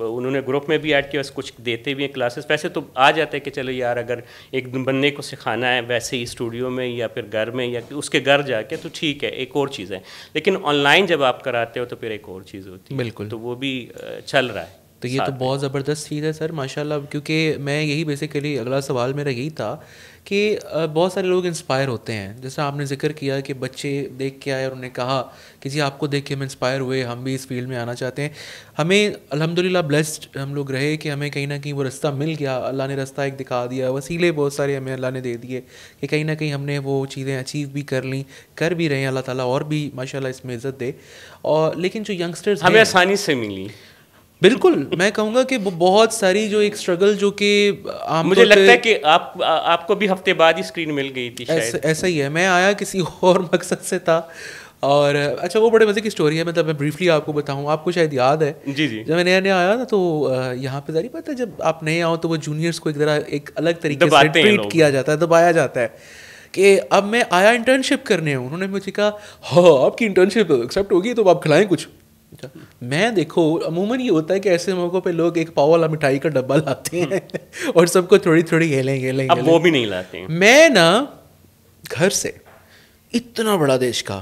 उन्होंने ग्रुप में भी ऐड किया कुछ देते भी हैं क्लासेस वैसे तो आ जाते हैं कि चलो यार अगर एक बंदे को सिखाना है वैसे ही स्टूडियो में या फिर घर में या उसके घर जाके तो ठीक है एक और चीज़ है लेकिन ऑनलाइन जब आप कराते हो तो फिर एक और चीज़ होती है बिल्कुल तो वो भी चल रहा है तो ये तो बहुत ज़बरदस्त चीज़ है सर माशाल्लाह क्योंकि मैं यही बेसिकली अगला सवाल मेरा यही था कि बहुत सारे लोग इंस्पायर होते हैं जैसा आपने जिक्र किया कि बच्चे देख के आए और उन्होंने कहा कि जी आपको देख के हम इंस्पायर हुए हम भी इस फील्ड में आना चाहते हैं हमें अलहमदिल्ला ब्लेस्ड हम लोग रहे कि हमें कहीं ना कहीं वो रास्ता मिल गया अल्लाह ने रास्ता एक दिखा दिया वसीले बहुत सारे हमें अल्लाह ने दे दिए कि कहीं ना कहीं हमने वो चीज़ें अचीव भी कर ली कर भी रहे हैं अल्लाह ताली और भी माशा इसमें इज़्ज़त दे और लेकिन जो यंगस्टर्स हमें आसानी से मिली बिल्कुल मैं कहूंगा कि बहुत सारी जो एक स्ट्रगल जो कि मुझे लगता है कि आप आपको भी हफ्ते बाद ही स्क्रीन मिल गई थी शायद ऐसा ही है मैं आया किसी और मकसद से था और अच्छा वो बड़े मज़े की स्टोरी है मतलब मैं ब्रीफली आपको बताऊं आपको शायद याद है जी जी जब मैं नया नया आया ना तो यहाँ पे जारी पता है जब आप नए आओ तो वो जूनियर्स को एक तरह एक अलग तरीके से ट्रीट किया जाता है दबाया जाता है कि अब मैं आया इंटर्नशिप करने उन्होंने मुझे कहा हाँ आपकी इंटर्नशिप एक्सेप्ट होगी तो आप खिलाएं कुछ अच्छा। मैं देखो अमूमन ये होता है कि ऐसे मौक़ों पे लोग एक पाव वाला मिठाई का डब्बा लाते हम्म। हैं और सबको थोड़ी थोड़ी घेलें घेलें अब वो भी नहीं लाते मैं ना घर से इतना बड़ा देश का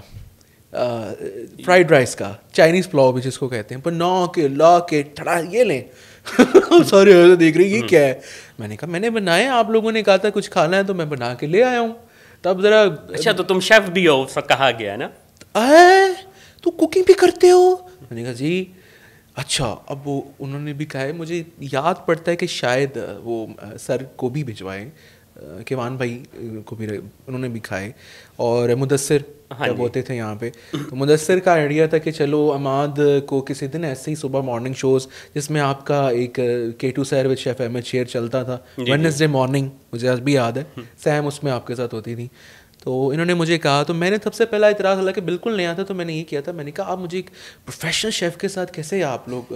फ्राइड राइस का चाइनीज़ पुलाव भी जिसको कहते हैं पर नौ के ला के ठड़ा ये लें सॉरी देख रही ये हम्म। क्या है मैंने कहा मैंने बनाया आप लोगों ने कहा था कुछ खाना है तो मैं बना के ले आया हूँ तब ज़रा अच्छा तो तुम शेफ़ भी हो कहा गया ना तो कुकिंग भी करते हो मैंने कहा जी अच्छा अब वो उन्होंने भी कहा है मुझे याद पड़ता है कि शायद वो सर को भी भिजवाएं केवान भाई को भी उन्होंने भी खाए और मुदसर हाँ जब होते थे यहाँ पे तो मुदसर का आइडिया था कि चलो अमाद को किसी दिन ऐसे ही सुबह मॉर्निंग शोज जिसमें आपका एक के टू सैर विद शेफ अहमद शेयर चलता था वेनसडे मॉर्निंग मुझे आज भी याद है हम्म। सैम उसमें आपके साथ होती थी तो इन्होंने मुझे कहा तो मैंने सबसे पहला इतराज़ हालांकि बिल्कुल नहीं आता तो मैंने ये किया था मैंने कहा आप मुझे एक प्रोफेशनल शेफ़ के साथ कैसे आप लोग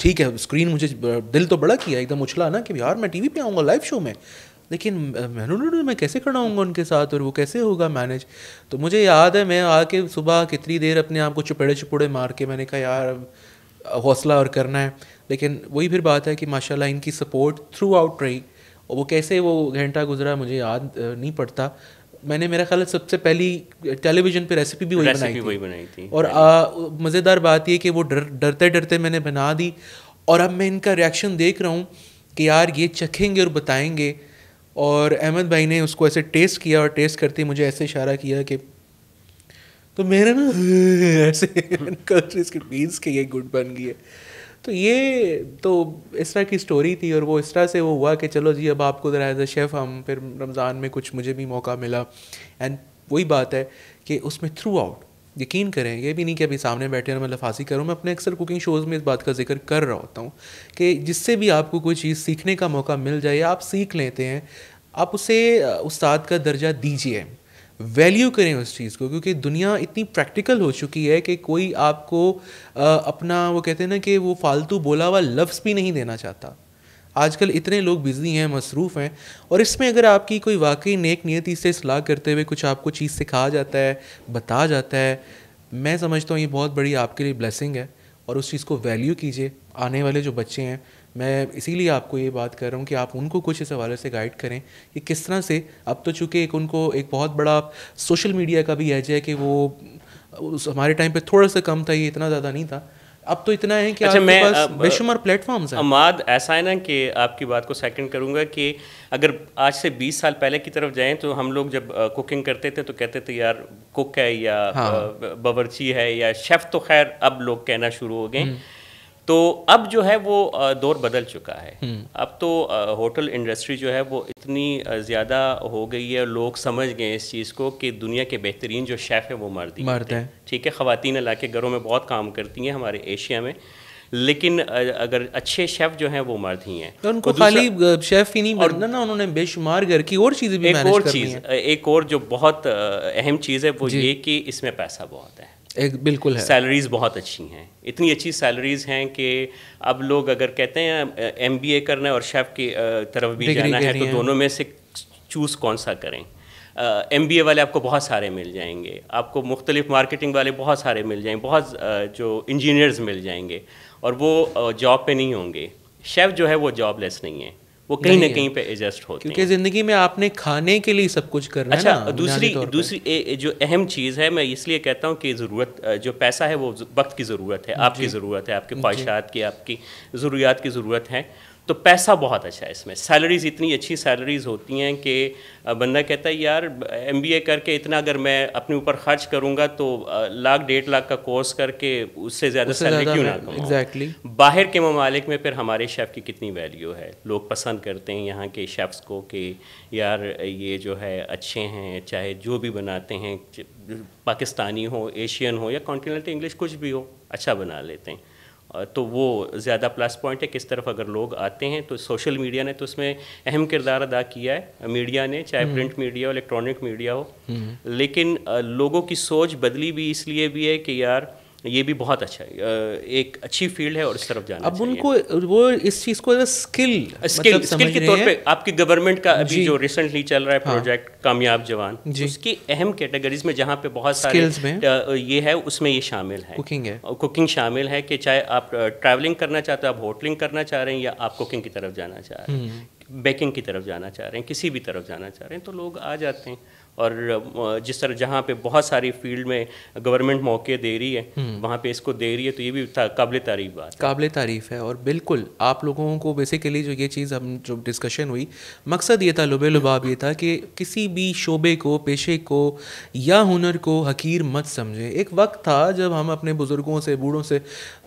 ठीक है स्क्रीन मुझे दिल तो बड़ा किया एकदम उछला ना कि यार मैं टी वी पर आऊँगा लाइव शो में लेकिन मैं मैं कैसे खड़ा हूँ उनके साथ और वो कैसे होगा मैनेज तो मुझे याद है मैं आके सुबह कितनी देर अपने आप को चुपड़े चुपड़े मार के मैंने कहा यार हौसला और करना है लेकिन वही फिर बात है कि माशाल्लाह इनकी सपोर्ट थ्रू आउट रही और वो कैसे वो घंटा गुजरा मुझे याद नहीं पड़ता मैंने मेरा ख्याल सबसे पहली टेलीविजन पे रेसिपी भी वही बनाई थी थी और मज़ेदार बात ये कि वो डर डरते डरते मैंने बना दी और अब मैं इनका रिएक्शन देख रहा हूँ कि यार ये चखेंगे और बताएंगे और अहमद भाई ने उसको ऐसे टेस्ट किया और टेस्ट करते ही मुझे ऐसे इशारा किया कि तो मेरा ना ऐसे इसके बीन्स के ये गुड बन गई है तो ये तो इस तरह की स्टोरी थी और वो इस तरह से वो हुआ कि चलो जी अब आपको ज़रा एज अ शेफ़ हम फिर रमज़ान में कुछ मुझे भी मौका मिला एंड वही बात है कि उसमें थ्रू आउट यकीन करें ये भी नहीं कि अभी सामने बैठे और मैं लफासी करूँ मैं अपने अक्सर कुकिंग शोज़ में इस बात का जिक्र कर रहा होता हूँ कि जिससे भी आपको कोई चीज़ सीखने का मौका मिल जाए आप सीख लेते हैं आप उसे उस्ताद का दर्जा दीजिए वैल्यू करें उस चीज़ को क्योंकि दुनिया इतनी प्रैक्टिकल हो चुकी है कि कोई आपको आ, अपना वो कहते हैं ना कि वो फालतू बोला हुआ लफ्स भी नहीं देना चाहता आजकल इतने लोग बिज़ी हैं मसरूफ़ हैं और इसमें अगर आपकी कोई वाकई नेक नियति से सलाह करते हुए कुछ आपको चीज़ सिखा जाता है बता जाता है मैं समझता हूँ ये बहुत बड़ी आपके लिए ब्लेसिंग है और उस चीज़ को वैल्यू कीजिए आने वाले जो बच्चे हैं मैं इसीलिए आपको ये बात कर रहा हूँ कि आप उनको कुछ इस हवाले से गाइड करें कि किस तरह से अब तो चूँकि एक उनको एक बहुत बड़ा सोशल मीडिया का भी एज है कि वो उस हमारे टाइम पे थोड़ा सा कम था ये इतना ज़्यादा नहीं था अब तो इतना है कि अच्छा, मैं बेशुमार प्लेटफॉर्म्स हैं अमाद ऐसा है ना कि आपकी बात को सेकंड करूंगा कि अगर आज से 20 साल पहले की तरफ जाएं तो हम लोग जब कुकिंग करते थे तो कहते थे यार कुक है या हाँ। बावर्ची है या शेफ़ तो खैर अब लोग कहना शुरू हो गए हम्म। तो अब जो है वो दौर बदल चुका है हम्म। अब तो होटल इंडस्ट्री जो है वो इतनी ज़्यादा हो गई है लोग समझ गए इस चीज़ को कि दुनिया के बेहतरीन जो शेफ़ है वो मर्द ही मर्द हैं ठीक है ख़वातीन इलाके घरों में बहुत काम करती हैं हमारे एशिया में लेकिन अगर अच्छे शेफ़ जो हैं वो मर्द ही हैं तो उनको खाली शेफ़ ही नहीं मरना ना उन्होंने बेशुमार घर की और चीज़ें भी एक और चीज़ एक और जो बहुत अहम चीज़ है वो ये कि इसमें पैसा बहुत है एक बिल्कुल है सैलरीज़ बहुत अच्छी हैं इतनी अच्छी सैलरीज़ हैं कि अब लोग अगर कहते हैं एम बी ए करना है और शेफ़ की तरफ भी जाना है तो दोनों में से चूज़ कौन सा करें एम बी ए वाले आपको बहुत सारे मिल जाएंगे आपको मुख्तलिफ मार्केटिंग वाले बहुत सारे मिल जाएंगे बहुत जो इंजीनियर्स मिल जाएंगे और वो जॉब पर पे नहीं होंगे शेफ़ जो है वो जॉबलेस नहीं है वो कहीं ना कहीं पे एडजस्ट होते क्योंकि ज़िंदगी में आपने खाने के लिए सब कुछ करना अच्छा, है ना दूसरी दूसरी ए, जो अहम चीज़ है मैं इसलिए कहता हूँ कि ज़रूरत जो पैसा है वो वक्त की ज़रूरत है आपकी ज़रूरत है आपके ख्वाहिशात की आपकी ज़रूरियात की ज़रूरत है तो पैसा बहुत अच्छा है इसमें सैलरीज़ इतनी अच्छी सैलरीज़ होती हैं कि बंदा कहता है यार एम करके इतना अगर मैं अपने ऊपर खर्च करूँगा तो लाख डेढ़ लाख का कोर्स करके उससे ज़्यादा सैलरी क्यों ना कमाऊँ एग्जैक्टली exactly. बाहर के ममालिक में फिर हमारे शेफ़ की कितनी वैल्यू है लोग पसंद करते हैं यहाँ के शेफ़्स को कि यार ये जो है अच्छे हैं चाहे जो भी बनाते हैं पाकिस्तानी हो एशियन हो या कॉन्टीनेंटल इंग्लिश कुछ भी हो अच्छा बना लेते हैं तो वो ज़्यादा प्लस पॉइंट है किस तरफ अगर लोग आते हैं तो सोशल मीडिया ने तो उसमें अहम किरदार अदा किया है मीडिया ने चाहे प्रिंट हम्म। मीडिया हो इलेक्ट्रॉनिक मीडिया हो हम्म। लेकिन लोगों की सोच बदली भी इसलिए भी है कि यार ये भी बहुत अच्छा है एक अच्छी फील्ड है और इस तरफ जाना अब उनको वो इस चीज़ को स्किल स्किल मतलब स्किल के तौर पे आपकी गवर्नमेंट का अभी जो रिसेंटली चल रहा है प्रोजेक्ट हाँ। कामयाब जवान उसकी अहम कैटेगरीज में जहाँ पे बहुत सारे ये है उसमें ये शामिल है कुकिंग है कुकिंग शामिल है कि चाहे आप ट्रैवलिंग करना चाहते हो आप होटलिंग करना चाह रहे हैं या आप कुकिंग की तरफ जाना चाह रहे हैं हम्म। बैकिंग की तरफ जाना चाह रहे हैं किसी भी तरफ जाना चाह रहे हैं तो लोग आ जाते हैं और जिस तरह जहाँ पे बहुत सारी फील्ड में गवर्नमेंट मौके दे रही है हम्म। वहाँ पे इसको दे रही है तो ये भी काबिल तारीफ बात काबिल तारीफ है और बिल्कुल आप लोगों को बेसिकली जो ये चीज़ हम जो डिस्कशन हुई मकसद ये था लुबे लुबाब ये था कि किसी भी शोबे को पेशे को या हुनर को हकीर मत समझें एक वक्त था जब हम अपने बुज़ुर्गों से बूढ़ों से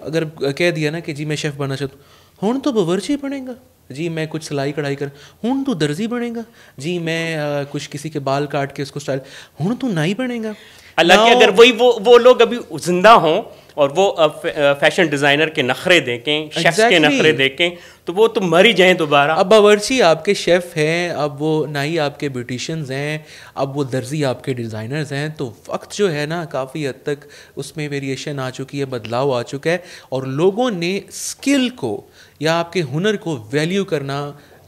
अगर कह दिया ना कि जी मैं शेफ़ बनना चाहता हूँ हूँ तो बवरची बनेगा जी मैं कुछ सिलाई कढ़ाई कर हूँ तू दर्जी बनेगा जी मैं आ, कुछ किसी के बाल काट के उसको स्टाइल हूँ तू ना ही बनेगा हालांकि अगर वही वो वो लोग अभी जिंदा हों और वो फैशन डिजाइनर के नखरे देखें शेफ exactly. के नखरे देखें तो वो तो मर ही जाए दोबारा अब बावर्ची आपके शेफ हैं अब वो ना ही आपके ब्यूटिशंस हैं अब वो दर्जी आपके डिज़ाइनर्स हैं तो वक्त जो है ना काफ़ी हद तक उसमें वेरिएशन आ चुकी है बदलाव आ चुका है और लोगों ने स्किल को या आपके हुनर को वैल्यू करना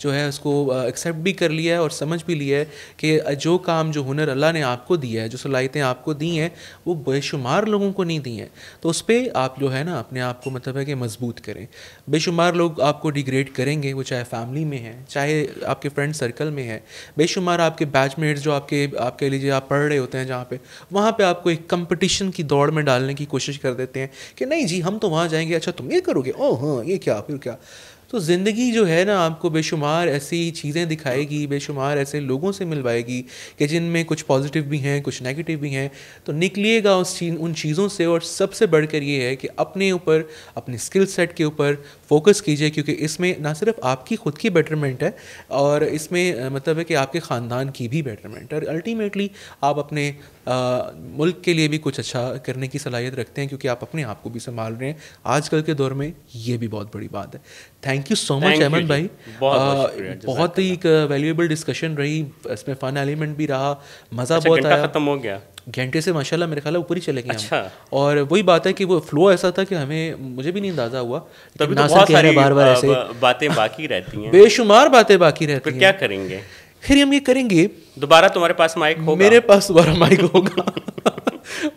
जो है उसको एक्सेप्ट भी कर लिया है और समझ भी लिया है कि जो काम जो हुनर अल्लाह ने आपको दिया है जो सलाहितें आपको दी हैं वो बेशुमार लोगों को नहीं दी हैं तो उस पर आप जो है ना अपने आप को मतलब है कि मजबूत करें बेशुमार लोग आपको डिग्रेड करेंगे वो चाहे फैमिली में है चाहे आपके फ्रेंड सर्कल में है बेशुमार आपके बैचमेट्स जो आपके आप कह लीजिए आप पढ़ रहे होते हैं जहाँ पर वहाँ पर आपको एक कंपटिशन की दौड़ में डालने की कोशिश कर देते हैं कि नहीं जी हम तो वहाँ जाएंगे अच्छा तुम ये करोगे ओ हाँ ये क्या फिर क्या तो ज़िंदगी जो है ना आपको बेशुमार ऐसी चीज़ें दिखाएगी बेशुमार ऐसे लोगों से मिलवाएगी कि जिनमें कुछ पॉजिटिव भी हैं कुछ नेगेटिव भी हैं तो निकलिएगा उस चीज़ उन चीज़ों से और सबसे बढ़कर ये है कि अपने ऊपर अपने स्किल सेट के ऊपर फोकस कीजिए क्योंकि इसमें ना सिर्फ आपकी खुद की बेटरमेंट है और इसमें मतलब है कि आपके ख़ानदान की भी बेटरमेंट है और अल्टीमेटली आप अपने आ, मुल्क के लिए भी कुछ अच्छा करने की सलाहियत रखते हैं क्योंकि आप अपने आप को भी संभाल रहे हैं आजकल के दौर में ये भी बहुत बड़ी बात है thank you so much Ahmad भाई बहुत, बहुत ही एक वैल्यूएबल डिस्कशन रही इसमें फ़न एलिमेंट भी रहा मज़ा अच्छा, बहुत आया ख़त्म हो गया घंटे से माशाल्लाह मेरे ख्याल ऊपर ही चले गए अच्छा। और वही बात है कि वो फ्लो ऐसा था कि हमें मुझे भी नहीं अंदाजा हुआ तभी तो बहुत सारी बार बार ऐसे बातें बाकी रहती हैं बेशुमार बातें बाकी रहती हैं क्या करेंगे फिर हम ये करेंगे दोबारा तुम्हारे पास माइक होगा मेरे पास दोबारा माइक होगा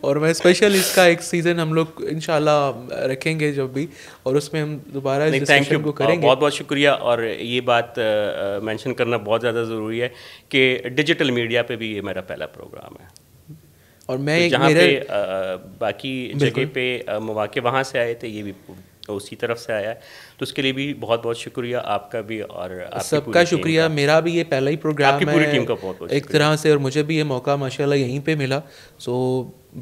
और मैं स्पेशल इसका एक सीजन हम लोग इनशाला रखेंगे जब भी और उसमें हम दोबारा थैंक यू करेंगे बहुत बहुत शुक्रिया और ये बात मेंशन करना बहुत ज़्यादा ज़रूरी है कि डिजिटल मीडिया पे भी ये मेरा पहला प्रोग्राम है और मैं तो जहाँ मेरे पे, बाकी जगह पे मौाक़े वहाँ से आए थे ये भी उसी तरफ से आया है तो उसके लिए भी बहुत बहुत शुक्रिया आपका भी और सबका शुक्रिया मेरा भी ये पहला ही प्रोग्राम आपकी पूरी टीम का बहुत बहुत एक तरह से और मुझे भी ये मौका माशाल्लाह यहीं पे मिला सो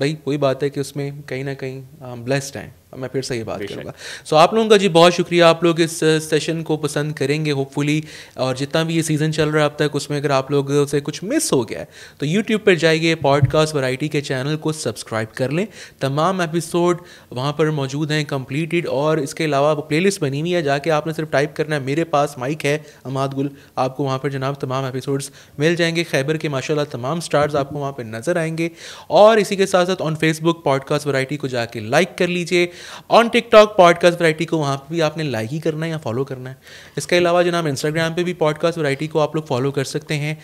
भाई कोई बात है कि उसमें कहीं ना कहीं हम ब्लेस्ड हैं मैं फिर से ये बात करूँगा सो so, आप लोगों का जी बहुत शुक्रिया आप लोग इस सेशन को पसंद करेंगे होपफुली और जितना भी ये सीज़न चल रहा है अब तक उसमें अगर आप लोग से कुछ मिस हो गया है तो यूट्यूब पर जाइए पॉडकास्ट वैरायटी के चैनल को सब्सक्राइब कर लें तमाम एपिसोड वहाँ पर मौजूद हैं कम्प्लीटेड और इसके अलावा प्ले बनी हुई है जाके आपने सिर्फ टाइप करना है मेरे पास माइक है अमाद गुल आपको वहाँ पर जनाब तमाम एपिसोड्स मिल जाएंगे खैबर के माशा तमाम स्टार्स आपको वहाँ पर नज़र आएंगे और इसी के साथ साथ ऑन फेसबुक पॉडकास्ट वराइटी को जाके लाइक कर लीजिए ऑन टिकटॉक पॉडकास्ट वैरायटी को वहाँ पर भी आपने लाइक ही करना है या फॉलो करना है इसके अलावा जो नाम इंस्टाग्राम पर भी पॉडकास्ट वैरायटी को आप लोग फॉलो कर सकते हैं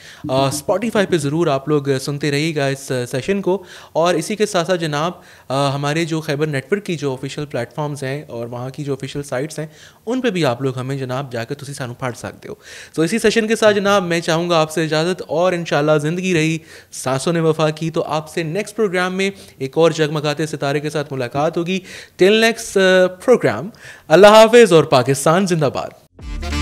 स्पॉटीफाई पर ज़रूर आप लोग सुनते रहिएगा इस सेशन को और इसी के साथ साथ जनाब हमारे जो खैबर नेटवर्क की जो ऑफिशियल प्लेटफॉर्म्स हैं और वहाँ की जो ऑफिशियल साइट्स हैं उन पर भी आप लोग हमें जनाब जाकर तुम सू फाड़ सकते हो तो इसी सेशन के साथ जनाब मैं चाहूँगा आपसे इजाज़त और इन ज़िंदगी रही सांसों ने वफा की तो आपसे नेक्स्ट प्रोग्राम में एक और जगमगाते सितारे के साथ मुलाकात होगी टिल नेक्स्ट प्रोग्राम अल्लाह हाफिज़ और पाकिस्तान जिंदाबाद